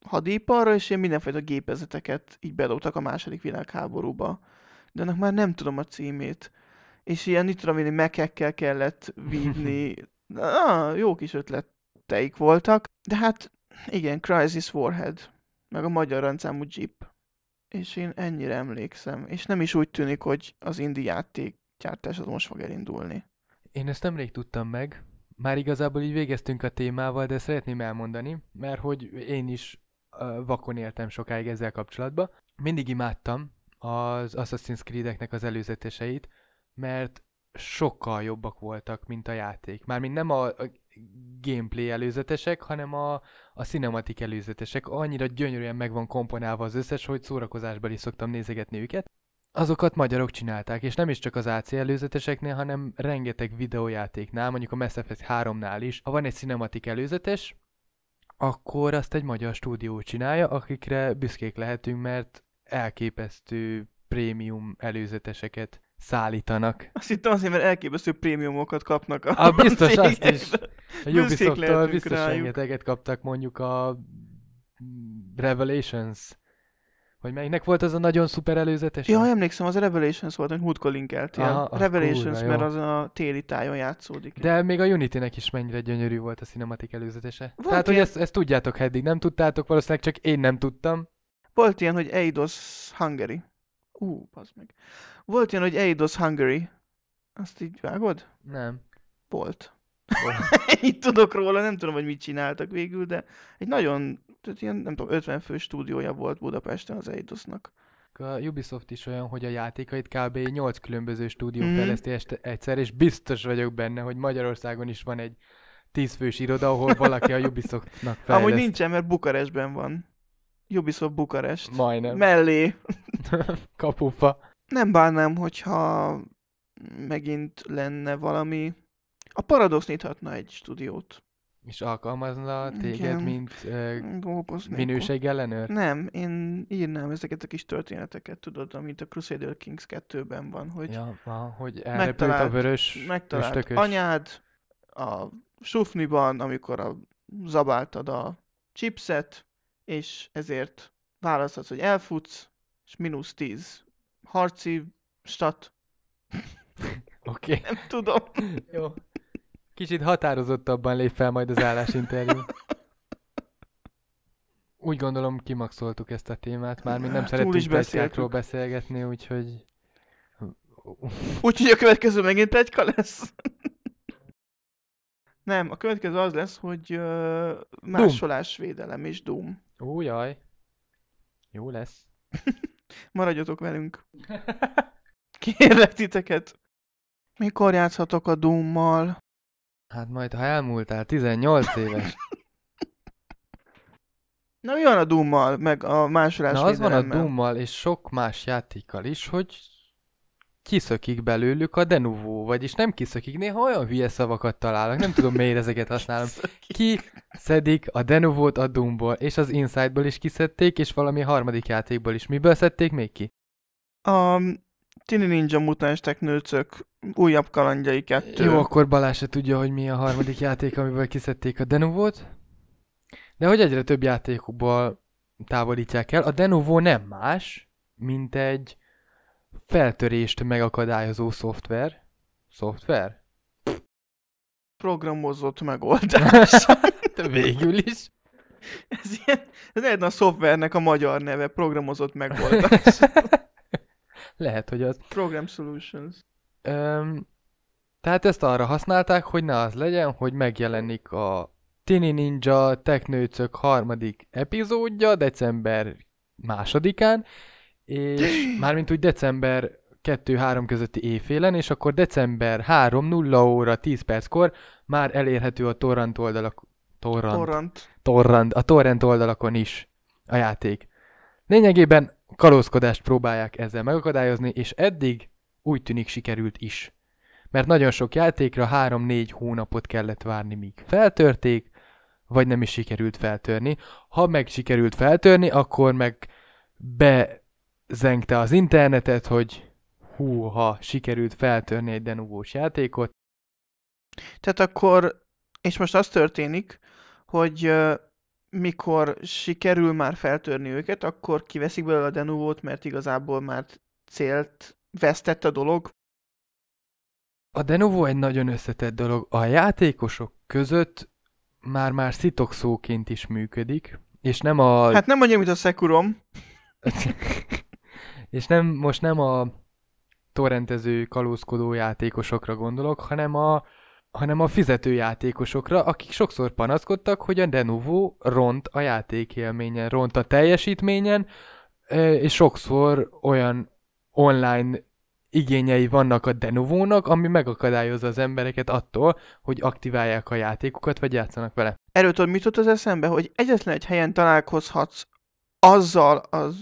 [SPEAKER 1] hadiparra, és ilyen mindenfajta gépezeteket így bedobtak a második világháborúba. De annak már nem tudom a címét. És ilyen, itt tudom én, mekekkel kellett *laughs* vívni. Ah, jó kis ötleteik voltak. De hát igen, Crisis Warhead, meg a magyar rendszámú Jeep. És én ennyire emlékszem. És nem is úgy tűnik, hogy az indi játék gyártás az most fog elindulni.
[SPEAKER 2] Én ezt nemrég tudtam meg, már igazából így végeztünk a témával, de szeretném elmondani, mert hogy én is vakon éltem sokáig ezzel kapcsolatban. Mindig imádtam az Assassin's Creed-eknek az előzeteseit, mert sokkal jobbak voltak, mint a játék. Mármint nem a, gameplay előzetesek, hanem a, a cinematik előzetesek. Annyira gyönyörűen meg van komponálva az összes, hogy szórakozásban is szoktam nézegetni őket azokat magyarok csinálták, és nem is csak az AC előzeteseknél, hanem rengeteg videójátéknál, mondjuk a Mass Effect 3-nál is, ha van egy cinematik előzetes, akkor azt egy magyar stúdió csinálja, akikre büszkék lehetünk, mert elképesztő prémium előzeteseket szállítanak. Azt hittem azért, mert elképesztő prémiumokat kapnak a, a biztos azt is. A Ubisoft-tól biztos rájuk. rengeteget kaptak mondjuk a Revelations vagy melyiknek volt az a nagyon szuper előzetes? Ja, emlékszem, az a Revelations volt, hogy múltkor linkelt. Aha, Revelations, kurva, mert jó. az
[SPEAKER 1] a téli tájon játszódik.
[SPEAKER 2] De még a Unity-nek is mennyire gyönyörű volt a cinematik előzetese. Volt Tehát, ilyen... hogy ezt, ezt tudjátok, ha eddig nem tudtátok, valószínűleg csak én nem tudtam. Volt
[SPEAKER 1] ilyen, hogy Eidos Hungary. Ú, uh, az meg. Volt ilyen, hogy Eidos Hungary. Azt így vágod? Nem. Volt. Oh. Itt *laughs* tudok róla, nem tudom, hogy mit csináltak végül, de egy nagyon tehát ilyen, nem tudom, 50 fő stúdiója volt Budapesten az Eidosnak.
[SPEAKER 2] A Ubisoft is olyan, hogy a játékait kb. 8 különböző stúdió mm. fejleszti egyszer, és biztos vagyok benne, hogy Magyarországon is van egy tízfős iroda, ahol valaki a Ubisoftnak *laughs* fejleszt. Amúgy nincsen, mert Bukarestben van. Ubisoft Bukarest. Majdnem.
[SPEAKER 1] Mellé. *laughs* Kapufa. Nem bánnám, hogyha megint lenne valami. A Paradox nyithatna egy stúdiót.
[SPEAKER 2] És alkalmazna téged, Igen. mint uh, ellenőr?
[SPEAKER 1] Nem, én írnám ezeket a kis történeteket, tudod, amit a Crusader Kings 2-ben van, hogy, ja, ma, hogy megtalált, a vörös megtalált anyád a sufniban, amikor a, zabáltad a chipset, és ezért választhatsz, hogy
[SPEAKER 2] elfutsz, és mínusz 10 harci stat. *laughs* Oké. Okay. Nem tudom. Jó. Kicsit határozottabban lép fel majd az állásinterjú. Úgy gondolom, kimaxoltuk ezt a témát, már mi nem hát, szeretünk plegykákról beszélgetni, úgyhogy... Úgyhogy a
[SPEAKER 1] következő megint plegyka lesz? nem, a következő az lesz, hogy uh, másolás védelem és Doom. Ó, jaj. Jó lesz. *laughs* Maradjatok velünk.
[SPEAKER 2] *laughs* Kérlek
[SPEAKER 1] titeket.
[SPEAKER 2] Mikor játszhatok a Doom-mal? Hát majd, ha elmúltál 18 éves.
[SPEAKER 1] Na mi van a Dummal, meg a másolás Na az van a Dummal
[SPEAKER 2] és sok más játékkal is, hogy kiszökik belőlük a denuvó, vagyis nem kiszökik, néha olyan hülye szavakat találok, nem tudom miért ezeket használom. Ki szedik a Denuvót a Doomból, és az inside-ból is kiszedték, és valami harmadik játékból is. Miből szedték még ki? Um, Tini Ninja Mutáns Teknőcök újabb kalandjai kettő. Jó, akkor Balázs se tudja, hogy mi a harmadik *laughs* játék, amiből kiszedték a Denovo-t? De hogy egyre több játékokból távolítják el. A Denovo nem más, mint egy feltörést megakadályozó szoftver. Szoftver?
[SPEAKER 1] Programozott megoldás. *laughs* Végül is. Ez ilyen, ez a szoftvernek a magyar neve, programozott megoldás. *laughs*
[SPEAKER 2] Lehet, hogy az.
[SPEAKER 1] Program Solutions.
[SPEAKER 2] Öm, tehát ezt arra használták, hogy ne az legyen, hogy megjelenik a Tini Ninja Technőcök harmadik epizódja december másodikán, és *laughs* mármint úgy december 2-3 közötti éjfélen, és akkor december 3 0 óra 10 perckor már elérhető a torrent oldalak... Torrent. Torrent. torrent. A torrent oldalakon is a játék. Lényegében kalózkodást próbálják ezzel megakadályozni, és eddig úgy tűnik sikerült is. Mert nagyon sok játékra 3-4 hónapot kellett várni, míg feltörték, vagy nem is sikerült feltörni. Ha meg sikerült feltörni, akkor meg bezengte az internetet, hogy hú, ha sikerült feltörni egy denugós játékot. Tehát akkor, és most az történik,
[SPEAKER 1] hogy mikor sikerül már feltörni őket, akkor kiveszik belőle a denovo-t, mert igazából már célt vesztett a dolog.
[SPEAKER 2] A Denuvo egy nagyon összetett dolog. A játékosok között már-már szitokszóként is működik, és nem a... Hát
[SPEAKER 1] nem mondjuk, mint a szekurom.
[SPEAKER 2] *laughs* és nem, most nem a torrentező, kalózkodó játékosokra gondolok, hanem a hanem a fizetőjátékosokra, akik sokszor panaszkodtak, hogy a Denuvo ront a játékélményen, ront a teljesítményen, és sokszor olyan online igényei vannak a Denovónak, ami megakadályozza az embereket attól, hogy aktiválják a játékokat, vagy játszanak vele.
[SPEAKER 1] Erről tudod, mit az eszembe, hogy egyetlen egy helyen találkozhatsz azzal az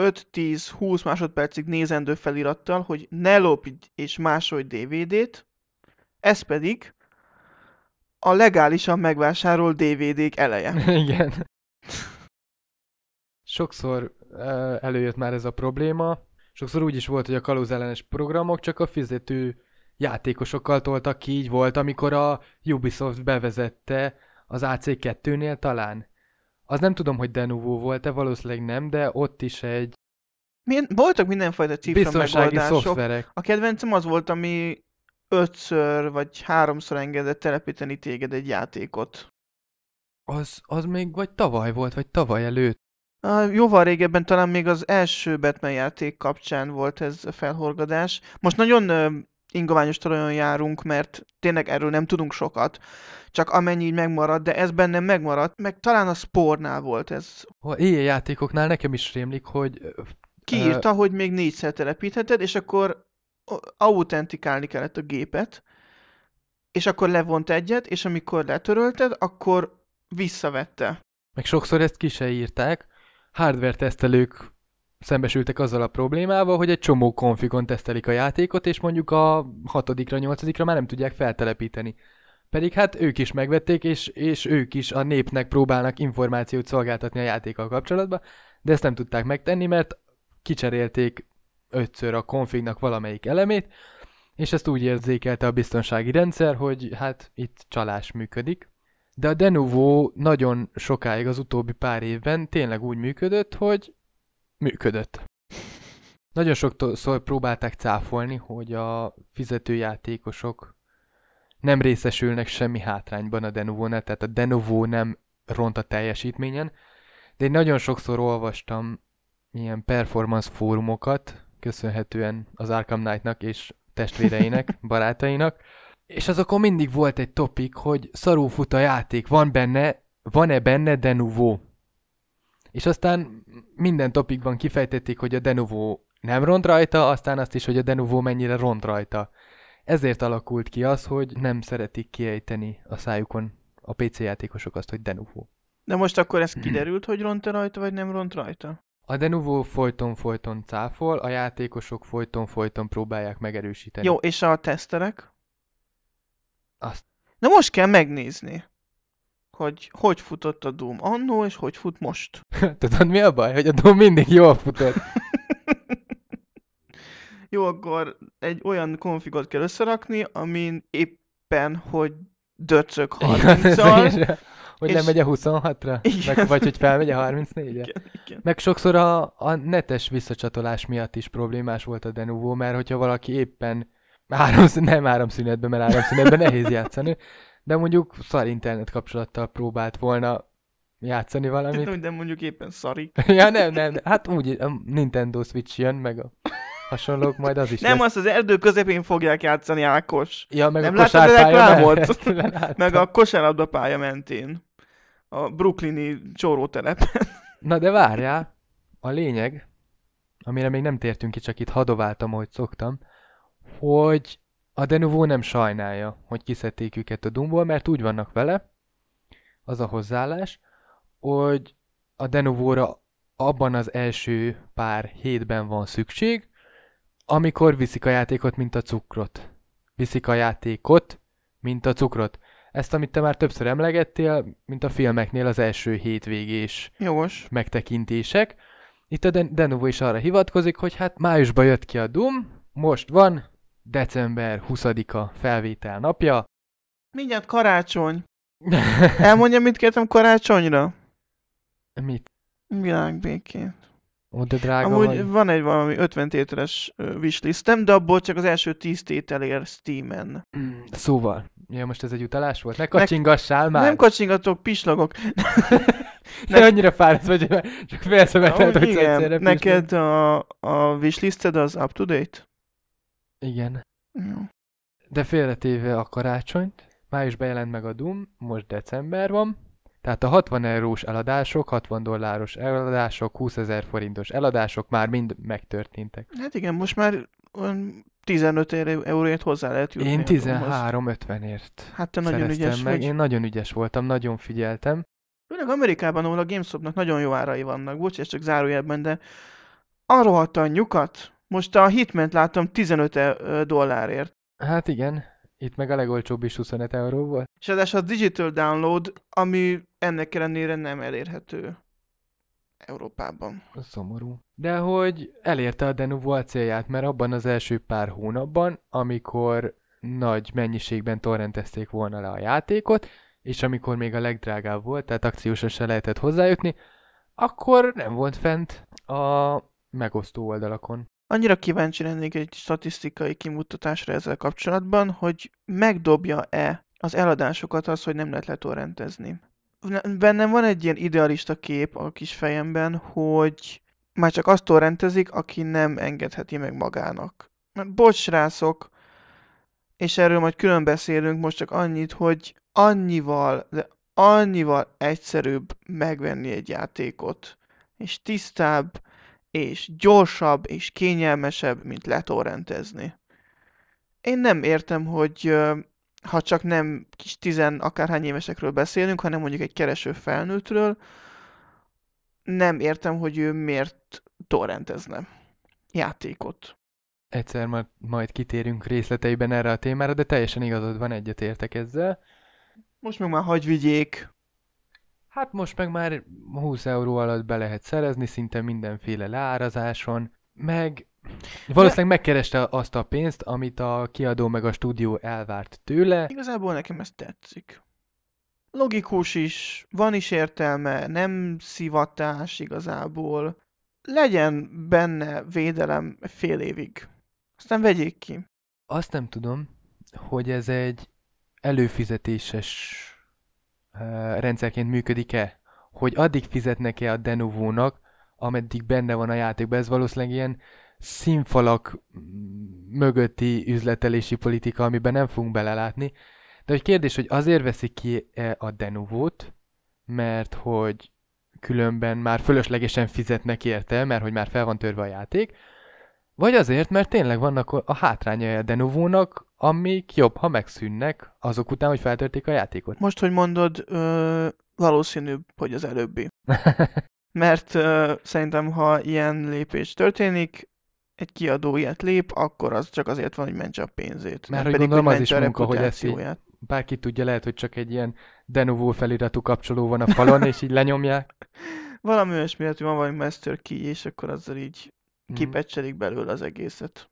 [SPEAKER 1] 5-10-20 másodpercig nézendő felirattal, hogy ne lopj és másolj DVD-t, ez pedig a legálisan megvásárolt
[SPEAKER 2] DVD-k eleje.
[SPEAKER 1] *laughs* Igen.
[SPEAKER 2] Sokszor előjött már ez a probléma. Sokszor úgy is volt, hogy a ellenes programok csak a fizető játékosokkal toltak ki, így volt, amikor a Ubisoft bevezette az AC2-nél talán. Az nem tudom, hogy Denuvo volt-e, valószínűleg nem, de ott is egy...
[SPEAKER 1] Milyen, voltak mindenfajta
[SPEAKER 2] cifra megoldások. Szoftverek. A kedvencem az volt,
[SPEAKER 1] ami ötször vagy háromszor engedett telepíteni téged egy játékot.
[SPEAKER 2] Az, az még vagy tavaly volt, vagy tavaly előtt? A, jóval régebben talán
[SPEAKER 1] még az első Batman játék kapcsán volt ez a felhorgadás. Most nagyon ingoványos talajon járunk, mert tényleg erről nem tudunk sokat, csak amennyi így megmaradt, de ez bennem megmaradt, meg talán a spornál volt ez.
[SPEAKER 2] A játékoknál nekem is rémlik, hogy... Kiírta,
[SPEAKER 1] uh, hogy még négyszer telepítheted, és akkor autentikálni kellett a gépet, és akkor levont egyet, és amikor letörölted, akkor visszavette.
[SPEAKER 2] Meg sokszor ezt ki se írták. Hardware tesztelők szembesültek azzal a problémával, hogy egy csomó konfigon tesztelik a játékot, és mondjuk a hatodikra, nyolcadikra már nem tudják feltelepíteni. Pedig hát ők is megvették, és, és ők is a népnek próbálnak információt szolgáltatni a játékkal kapcsolatban, de ezt nem tudták megtenni, mert kicserélték ötször a konfignak valamelyik elemét, és ezt úgy érzékelte a biztonsági rendszer, hogy hát itt csalás működik. De a Denuvo nagyon sokáig az utóbbi pár évben tényleg úgy működött, hogy működött. Nagyon sokszor próbálták cáfolni, hogy a fizetőjátékosok nem részesülnek semmi hátrányban a Denuvo-nál, tehát a Denuvo nem ront a teljesítményen, de én nagyon sokszor olvastam ilyen performance fórumokat, köszönhetően az Arkham Knightnak és testvéreinek, *laughs* barátainak, és az akkor mindig volt egy topik, hogy szarú fut a játék, van benne, van-e benne Denuvo, És aztán minden topikban kifejtették, hogy a Denuvo nem ront rajta, aztán azt is, hogy a Denuvo mennyire ront rajta. Ezért alakult ki az, hogy nem szeretik kiejteni a szájukon a PC játékosok azt, hogy Denuvo.
[SPEAKER 1] De most akkor ez *clears throat* kiderült, hogy ront rajta, vagy nem ront rajta?
[SPEAKER 2] A Denuvo folyton-folyton cáfol, a játékosok folyton-folyton próbálják megerősíteni. Jó, és a
[SPEAKER 1] teszterek? Azt. Na most kell megnézni, hogy hogy futott a Doom annó, és hogy fut most.
[SPEAKER 2] *laughs* Tudod, mi a baj? Hogy a Doom mindig jól futott. *laughs*
[SPEAKER 1] Jó, akkor egy olyan konfigot kell összerakni, amin éppen, hogy döcög 30 hogy és... megy a 26-ra? Meg, vagy hogy felmegy a 34-re? Igen,
[SPEAKER 2] igen. Meg sokszor a, a netes visszacsatolás miatt is problémás volt a Denuvo, mert hogyha valaki éppen áram, nem áramszünetben, mert áramszünetben *laughs* nehéz játszani, de mondjuk szar internet kapcsolattal próbált volna játszani valamit. De,
[SPEAKER 1] de mondjuk éppen szarik. *laughs*
[SPEAKER 2] ja, nem, nem. Hát úgy, a Nintendo Switch jön, meg a hasonlók, majd az is Nem, lesz.
[SPEAKER 1] azt az erdő közepén fogják játszani, Ákos. Ja, meg nem a kosárpálya láttad *laughs* meg hát- a kosárlabda pálya mentén a brooklyni csórótelepen.
[SPEAKER 2] Na de várjál, a lényeg, amire még nem tértünk ki, csak itt hadováltam, ahogy szoktam, hogy a Denuvo nem sajnálja, hogy kiszedték őket a Dumból, mert úgy vannak vele, az a hozzáállás, hogy a Denuvo-ra abban az első pár hétben van szükség, amikor viszik a játékot, mint a cukrot. Viszik a játékot, mint a cukrot. Ezt, amit te már többször emlegettél, mint a filmeknél az első hétvégés Jogos. megtekintések. Itt a Denuvo is arra hivatkozik, hogy hát májusban jött ki a Doom, most van december 20-a felvétel napja.
[SPEAKER 1] Mindjárt karácsony. Elmondja, mit kértem karácsonyra? Mit? Világbékét. Ó, de drága Amúgy vagy. van egy valami 50 tételes wishlistem, de abból csak az első 10 tétel ér
[SPEAKER 2] Steam-en. Mm, szóval, ja, most ez egy utalás volt? Ne kacsingassál ne, már! Nem kacsingatok, pislogok! *laughs* ne, annyira fáradt vagy, csak felszemetelt, hogy igen, Neked a, a wishlisted az up to date? Igen. Jó. De félretéve a karácsonyt, május bejelent meg a Doom, most december van, tehát a 60 eurós eladások, 60 dolláros eladások, 20 ezer forintos eladások már mind megtörténtek.
[SPEAKER 1] Hát igen, most már
[SPEAKER 2] 15 euróért
[SPEAKER 1] hozzá lehet jutni. Én 13-50-ért
[SPEAKER 2] Hát te nagyon ügyes meg. vagy. Én nagyon ügyes voltam, nagyon figyeltem.
[SPEAKER 1] Főleg Amerikában, ahol a gamestop nagyon jó árai vannak, bocs, ez csak zárójelben, de arról a nyukat, most a hitment láttam 15 e- dollárért.
[SPEAKER 2] Hát igen. Itt meg a legolcsóbb is 25 euró volt.
[SPEAKER 1] És az a digital download, ami ennek ellenére nem elérhető Európában.
[SPEAKER 2] Szomorú. De hogy elérte a Denuvo a célját, mert abban az első pár hónapban, amikor nagy mennyiségben torrentezték volna le a játékot, és amikor még a legdrágább volt, tehát akciósan se lehetett hozzájutni, akkor nem volt fent a megosztó oldalakon.
[SPEAKER 1] Annyira kíváncsi lennék egy statisztikai kimutatásra ezzel kapcsolatban, hogy megdobja-e az eladásokat az, hogy nem lehet letorrentezni. Bennem van egy ilyen idealista kép a kis fejemben, hogy már csak azt torrentezik, aki nem engedheti meg magának. Mert bocs rászok, és erről majd külön beszélünk most csak annyit, hogy annyival, de annyival egyszerűbb megvenni egy játékot, és tisztább, és gyorsabb és kényelmesebb, mint letorrentezni. Én nem értem, hogy ha csak nem kis tizen akárhány évesekről beszélünk, hanem mondjuk egy kereső felnőttről, nem értem, hogy ő miért torrentezne játékot.
[SPEAKER 2] Egyszer majd, majd kitérünk részleteiben erre a témára, de teljesen igazad van, egyetértek ezzel. Most meg már hagyj vigyék. Hát most meg már 20 euró alatt be lehet szerezni szinte mindenféle leárazáson, meg valószínűleg megkereste azt a pénzt, amit a kiadó meg a stúdió elvárt tőle.
[SPEAKER 1] Igazából nekem ez tetszik.
[SPEAKER 2] Logikus
[SPEAKER 1] is, van is értelme, nem szivatás igazából. Legyen benne védelem fél évig. Aztán vegyék ki.
[SPEAKER 2] Azt nem tudom, hogy ez egy előfizetéses rendszerként működik-e, hogy addig fizetnek-e a Denovónak, ameddig benne van a játékban. Ez valószínűleg ilyen színfalak mm, mögötti üzletelési politika, amiben nem fogunk belelátni. De hogy kérdés, hogy azért veszik ki -e a Denovót, mert hogy különben már fölöslegesen fizetnek érte, mert hogy már fel van törve a játék, vagy azért, mert tényleg vannak a hátránya a Denovónak, amik jobb, ha megszűnnek azok után, hogy feltörték a játékot.
[SPEAKER 1] Most, hogy mondod, ö, valószínűbb, hogy az előbbi. *laughs* Mert ö, szerintem, ha ilyen lépés történik, egy kiadó ilyet lép, akkor az csak azért van, hogy mentse a pénzét. Mert hogy pedig, gondolom, hogy az is munka, hogy ezt így,
[SPEAKER 2] bárki tudja, lehet, hogy csak egy ilyen Denuvo feliratú kapcsoló van a falon, és így lenyomják. *laughs*
[SPEAKER 1] Valami olyasmi, hogy van valami Master Key, és akkor azzal így mhm. kipecselik belőle az egészet.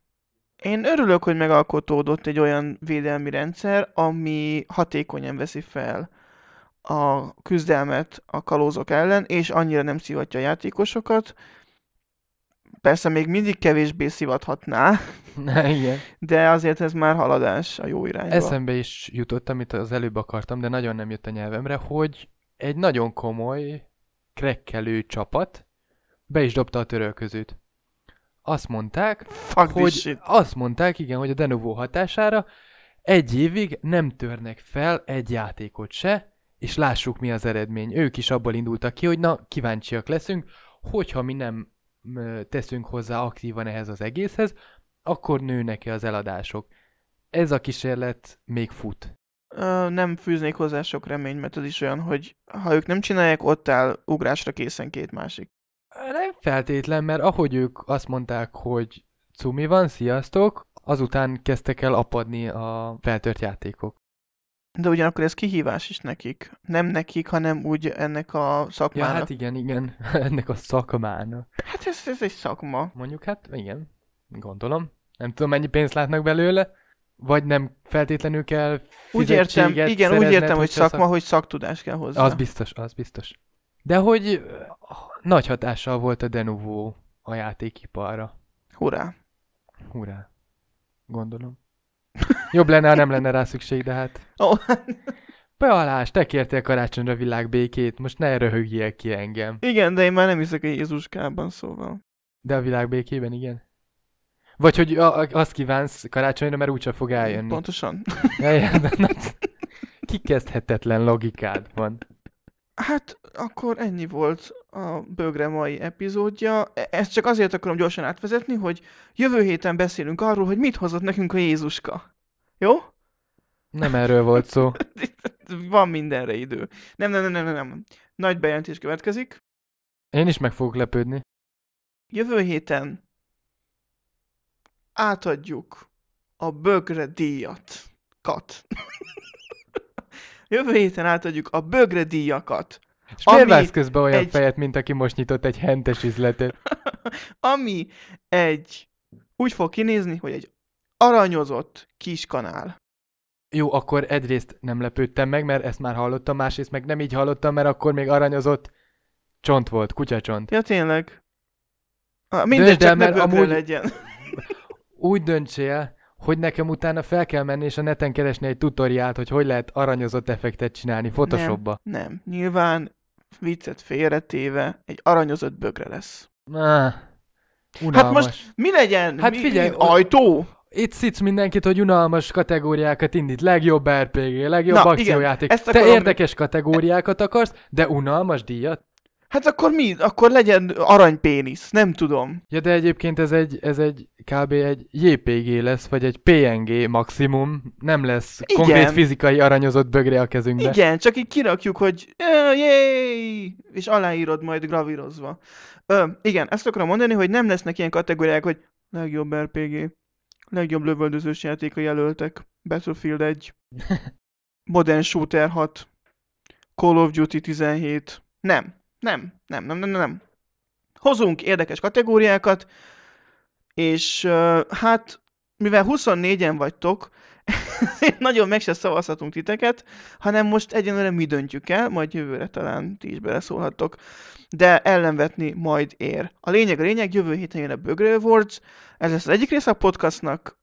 [SPEAKER 1] Én örülök, hogy megalkotódott egy olyan védelmi rendszer, ami hatékonyan veszi fel a küzdelmet a kalózok ellen, és annyira nem szivatja a játékosokat. Persze még mindig kevésbé szivathatná, Na, *laughs* igen. de azért ez már haladás
[SPEAKER 2] a jó irányba. Eszembe is jutott, amit az előbb akartam, de nagyon nem jött a nyelvemre, hogy egy nagyon komoly, krekkelő csapat be is dobta a törölközőt azt mondták, Fuck hogy azt mondták, igen, hogy a Denovo hatására egy évig nem törnek fel egy játékot se, és lássuk mi az eredmény. Ők is abból indultak ki, hogy na, kíváncsiak leszünk, hogyha mi nem teszünk hozzá aktívan ehhez az egészhez, akkor nőnek-e az eladások. Ez a kísérlet még fut. Ö, nem fűznék hozzá sok reményt, mert az is olyan, hogy
[SPEAKER 1] ha ők nem csinálják, ott áll ugrásra készen két másik.
[SPEAKER 2] Feltétlen, mert ahogy ők azt mondták, hogy cumi van, sziasztok, azután kezdtek el apadni a feltört játékok. De ugyanakkor ez kihívás is nekik. Nem nekik, hanem úgy ennek a szakmának. Ja, hát igen, igen. *laughs* ennek a szakmának.
[SPEAKER 1] Hát ez, ez egy
[SPEAKER 2] szakma. Mondjuk hát igen, gondolom. Nem tudom, mennyi pénzt látnak belőle. Vagy nem feltétlenül kell Úgy értem, igen, úgy értem, hogy szakma, szak... hogy szaktudás kell hozzá. Az biztos, az biztos. De hogy nagy hatással volt a Denuvo a játékiparra. Hurrá! Hurrá! Gondolom. Jobb lenne, ha nem lenne rá szükség, de hát... Oh. Bealás, te kértél karácsonyra világ békét, most ne röhögjél ki engem. Igen, de én már nem hiszek a Jézuskában, szóval. De a világ békében igen. Vagy hogy a, a, azt kívánsz karácsonyra, mert úgyse fog eljönni. Pontosan. *laughs* Kikezdhetetlen logikád van.
[SPEAKER 1] Hát akkor ennyi volt a Bögre mai epizódja. E, ezt csak azért akarom gyorsan átvezetni, hogy jövő héten beszélünk arról, hogy mit hozott nekünk a Jézuska. Jó?
[SPEAKER 2] Nem erről volt szó.
[SPEAKER 1] *laughs* Van mindenre idő. Nem, nem, nem, nem, nem. Nagy bejelentés következik.
[SPEAKER 2] Én is meg fogok lepődni.
[SPEAKER 1] Jövő héten átadjuk a Bögre díjat. Kat. *laughs* Jövő héten átadjuk a Bögre díjakat és ami miért vesz közben olyan egy...
[SPEAKER 2] fejet, mint aki most nyitott egy hentes üzletet? *laughs* ami egy... Úgy fog kinézni, hogy egy aranyozott kis kanál. Jó, akkor egyrészt nem lepődtem meg, mert ezt már hallottam, másrészt meg nem így hallottam, mert akkor még aranyozott csont volt, kutyacsont. Ja, tényleg. Mindegy, csak mert amúgy... legyen. *laughs* Úgy döntsél, hogy nekem utána fel kell menni és a neten keresni egy tutoriált, hogy hogy lehet aranyozott effektet csinálni Photoshopba. Nem, nem.
[SPEAKER 1] nyilván viccet félretéve egy aranyozott bögre lesz.
[SPEAKER 2] Na, Unalmas. Hát most mi
[SPEAKER 1] legyen? Hát mi, figyelj, mi
[SPEAKER 2] ajtó? Itt szitsz mindenkit, hogy unalmas kategóriákat indít. Legjobb RPG, legjobb Na, akciójáték. Igen, Te érdekes kategóriákat akarsz, de unalmas díjat? Hát akkor mi? Akkor legyen aranypénisz, nem tudom. Ja, de egyébként ez egy, ez egy kb. egy JPG lesz, vagy egy PNG maximum. Nem lesz Igen. konkrét fizikai aranyozott bögre a kezünkbe. Igen,
[SPEAKER 1] csak így kirakjuk, hogy jéj, és aláírod majd gravírozva. Ö, igen, ezt akarom mondani, hogy nem lesznek ilyen kategóriák, hogy legjobb RPG, er legjobb lövöldözős játék a jelöltek, Battlefield 1, *laughs* Modern Shooter 6, Call of Duty 17. Nem. Nem, nem, nem, nem, nem. Hozunk érdekes kategóriákat, és hát mivel 24-en vagytok, *laughs* nagyon meg se szavazhatunk titeket, hanem most egyenlőre mi döntjük el, majd jövőre talán ti is beleszólhattok, de ellenvetni majd ér. A lényeg a lényeg, jövő héten jön a Bögre Awards, ez lesz az egyik része a podcastnak,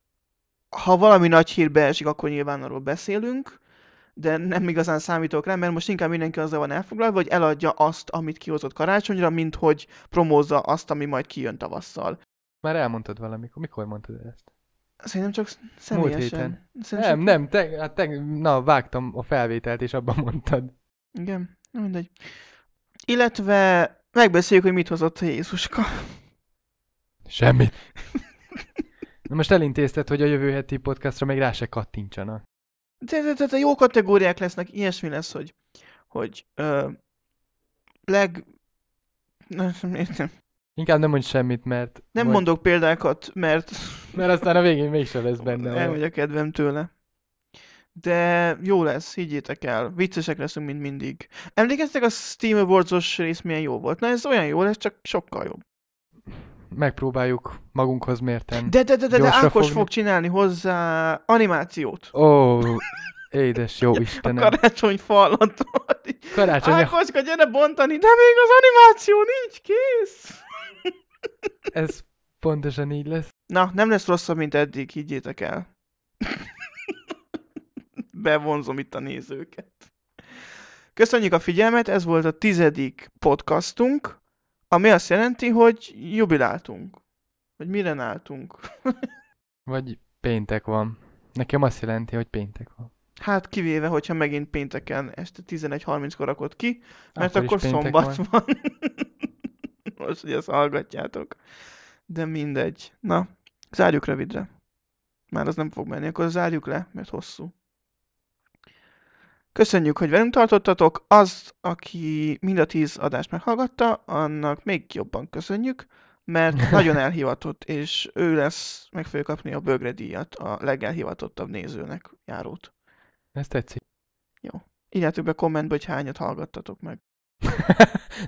[SPEAKER 1] ha valami nagy hír beesik, akkor nyilván arról beszélünk, de nem igazán számítok rá, mert most inkább mindenki azzal van elfoglalva, hogy eladja azt, amit kihozott karácsonyra, mint hogy promózza azt, ami majd kijön
[SPEAKER 2] tavasszal. Már elmondtad valamikor. Mikor mondtad ezt? Szerintem csak személyesen. Múlt héten. Szerintem nem, nem, te, hát te, na, vágtam a felvételt, és abban mondtad.
[SPEAKER 1] Igen, nem mindegy.
[SPEAKER 2] Illetve megbeszéljük, hogy mit hozott Jézuska. Semmit. na most elintézted, hogy a jövő heti podcastra még rá se kattintsanak.
[SPEAKER 1] Tehát jó kategóriák lesznek, ilyesmi lesz, hogy,
[SPEAKER 2] hogy ö, leg... Nem értem. Inkább nem mondj semmit, mert... Nem majd... mondok
[SPEAKER 1] példákat, mert... *laughs*
[SPEAKER 2] Mert aztán a végén mégsem lesz benne.
[SPEAKER 1] vagy a kedvem tőle. De jó lesz, higgyétek el. Viccesek leszünk, mint mindig. Emlékeztek a Steam Awards-os rész milyen jó volt? Na ez olyan jó lesz, csak sokkal jobb
[SPEAKER 2] megpróbáljuk magunkhoz mérten. De, de, de, de, de Ákos fogni. fog
[SPEAKER 1] csinálni hozzá animációt.
[SPEAKER 2] Ó, oh, édes jó *laughs* Istenem. A
[SPEAKER 1] karácsony fallatot. Karácsony. Ákoska, gyere bontani, de még az animáció nincs kész. *laughs* Ez pontosan így lesz. Na, nem lesz rosszabb, mint eddig, higgyétek el. *laughs* Bevonzom itt a nézőket. Köszönjük a figyelmet, ez volt a tizedik podcastunk. Ami azt jelenti, hogy jubiláltunk. Vagy mire álltunk.
[SPEAKER 2] *laughs* Vagy péntek van. Nekem azt jelenti, hogy péntek van.
[SPEAKER 1] Hát kivéve, hogyha megint pénteken este 11.30-kor rakod ki,
[SPEAKER 2] mert akkor, akkor szombat van. van. *laughs* Most, hogy ezt
[SPEAKER 1] hallgatjátok. De mindegy. Na, zárjuk rövidre. Már az nem fog menni, akkor zárjuk le, mert hosszú. Köszönjük, hogy velünk tartottatok. Az, aki mind a tíz adást meghallgatta, annak még jobban köszönjük, mert *laughs* nagyon elhivatott, és ő lesz, meg fogja kapni a bögre díjat a legelhivatottabb nézőnek járót. Ez tetszik. Jó. Írjátok be kommentbe, hogy hányat hallgattatok meg. *laughs*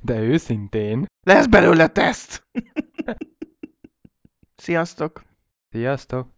[SPEAKER 2] De őszintén. Lesz belőle teszt!
[SPEAKER 1] *laughs* Sziasztok!
[SPEAKER 2] Sziasztok!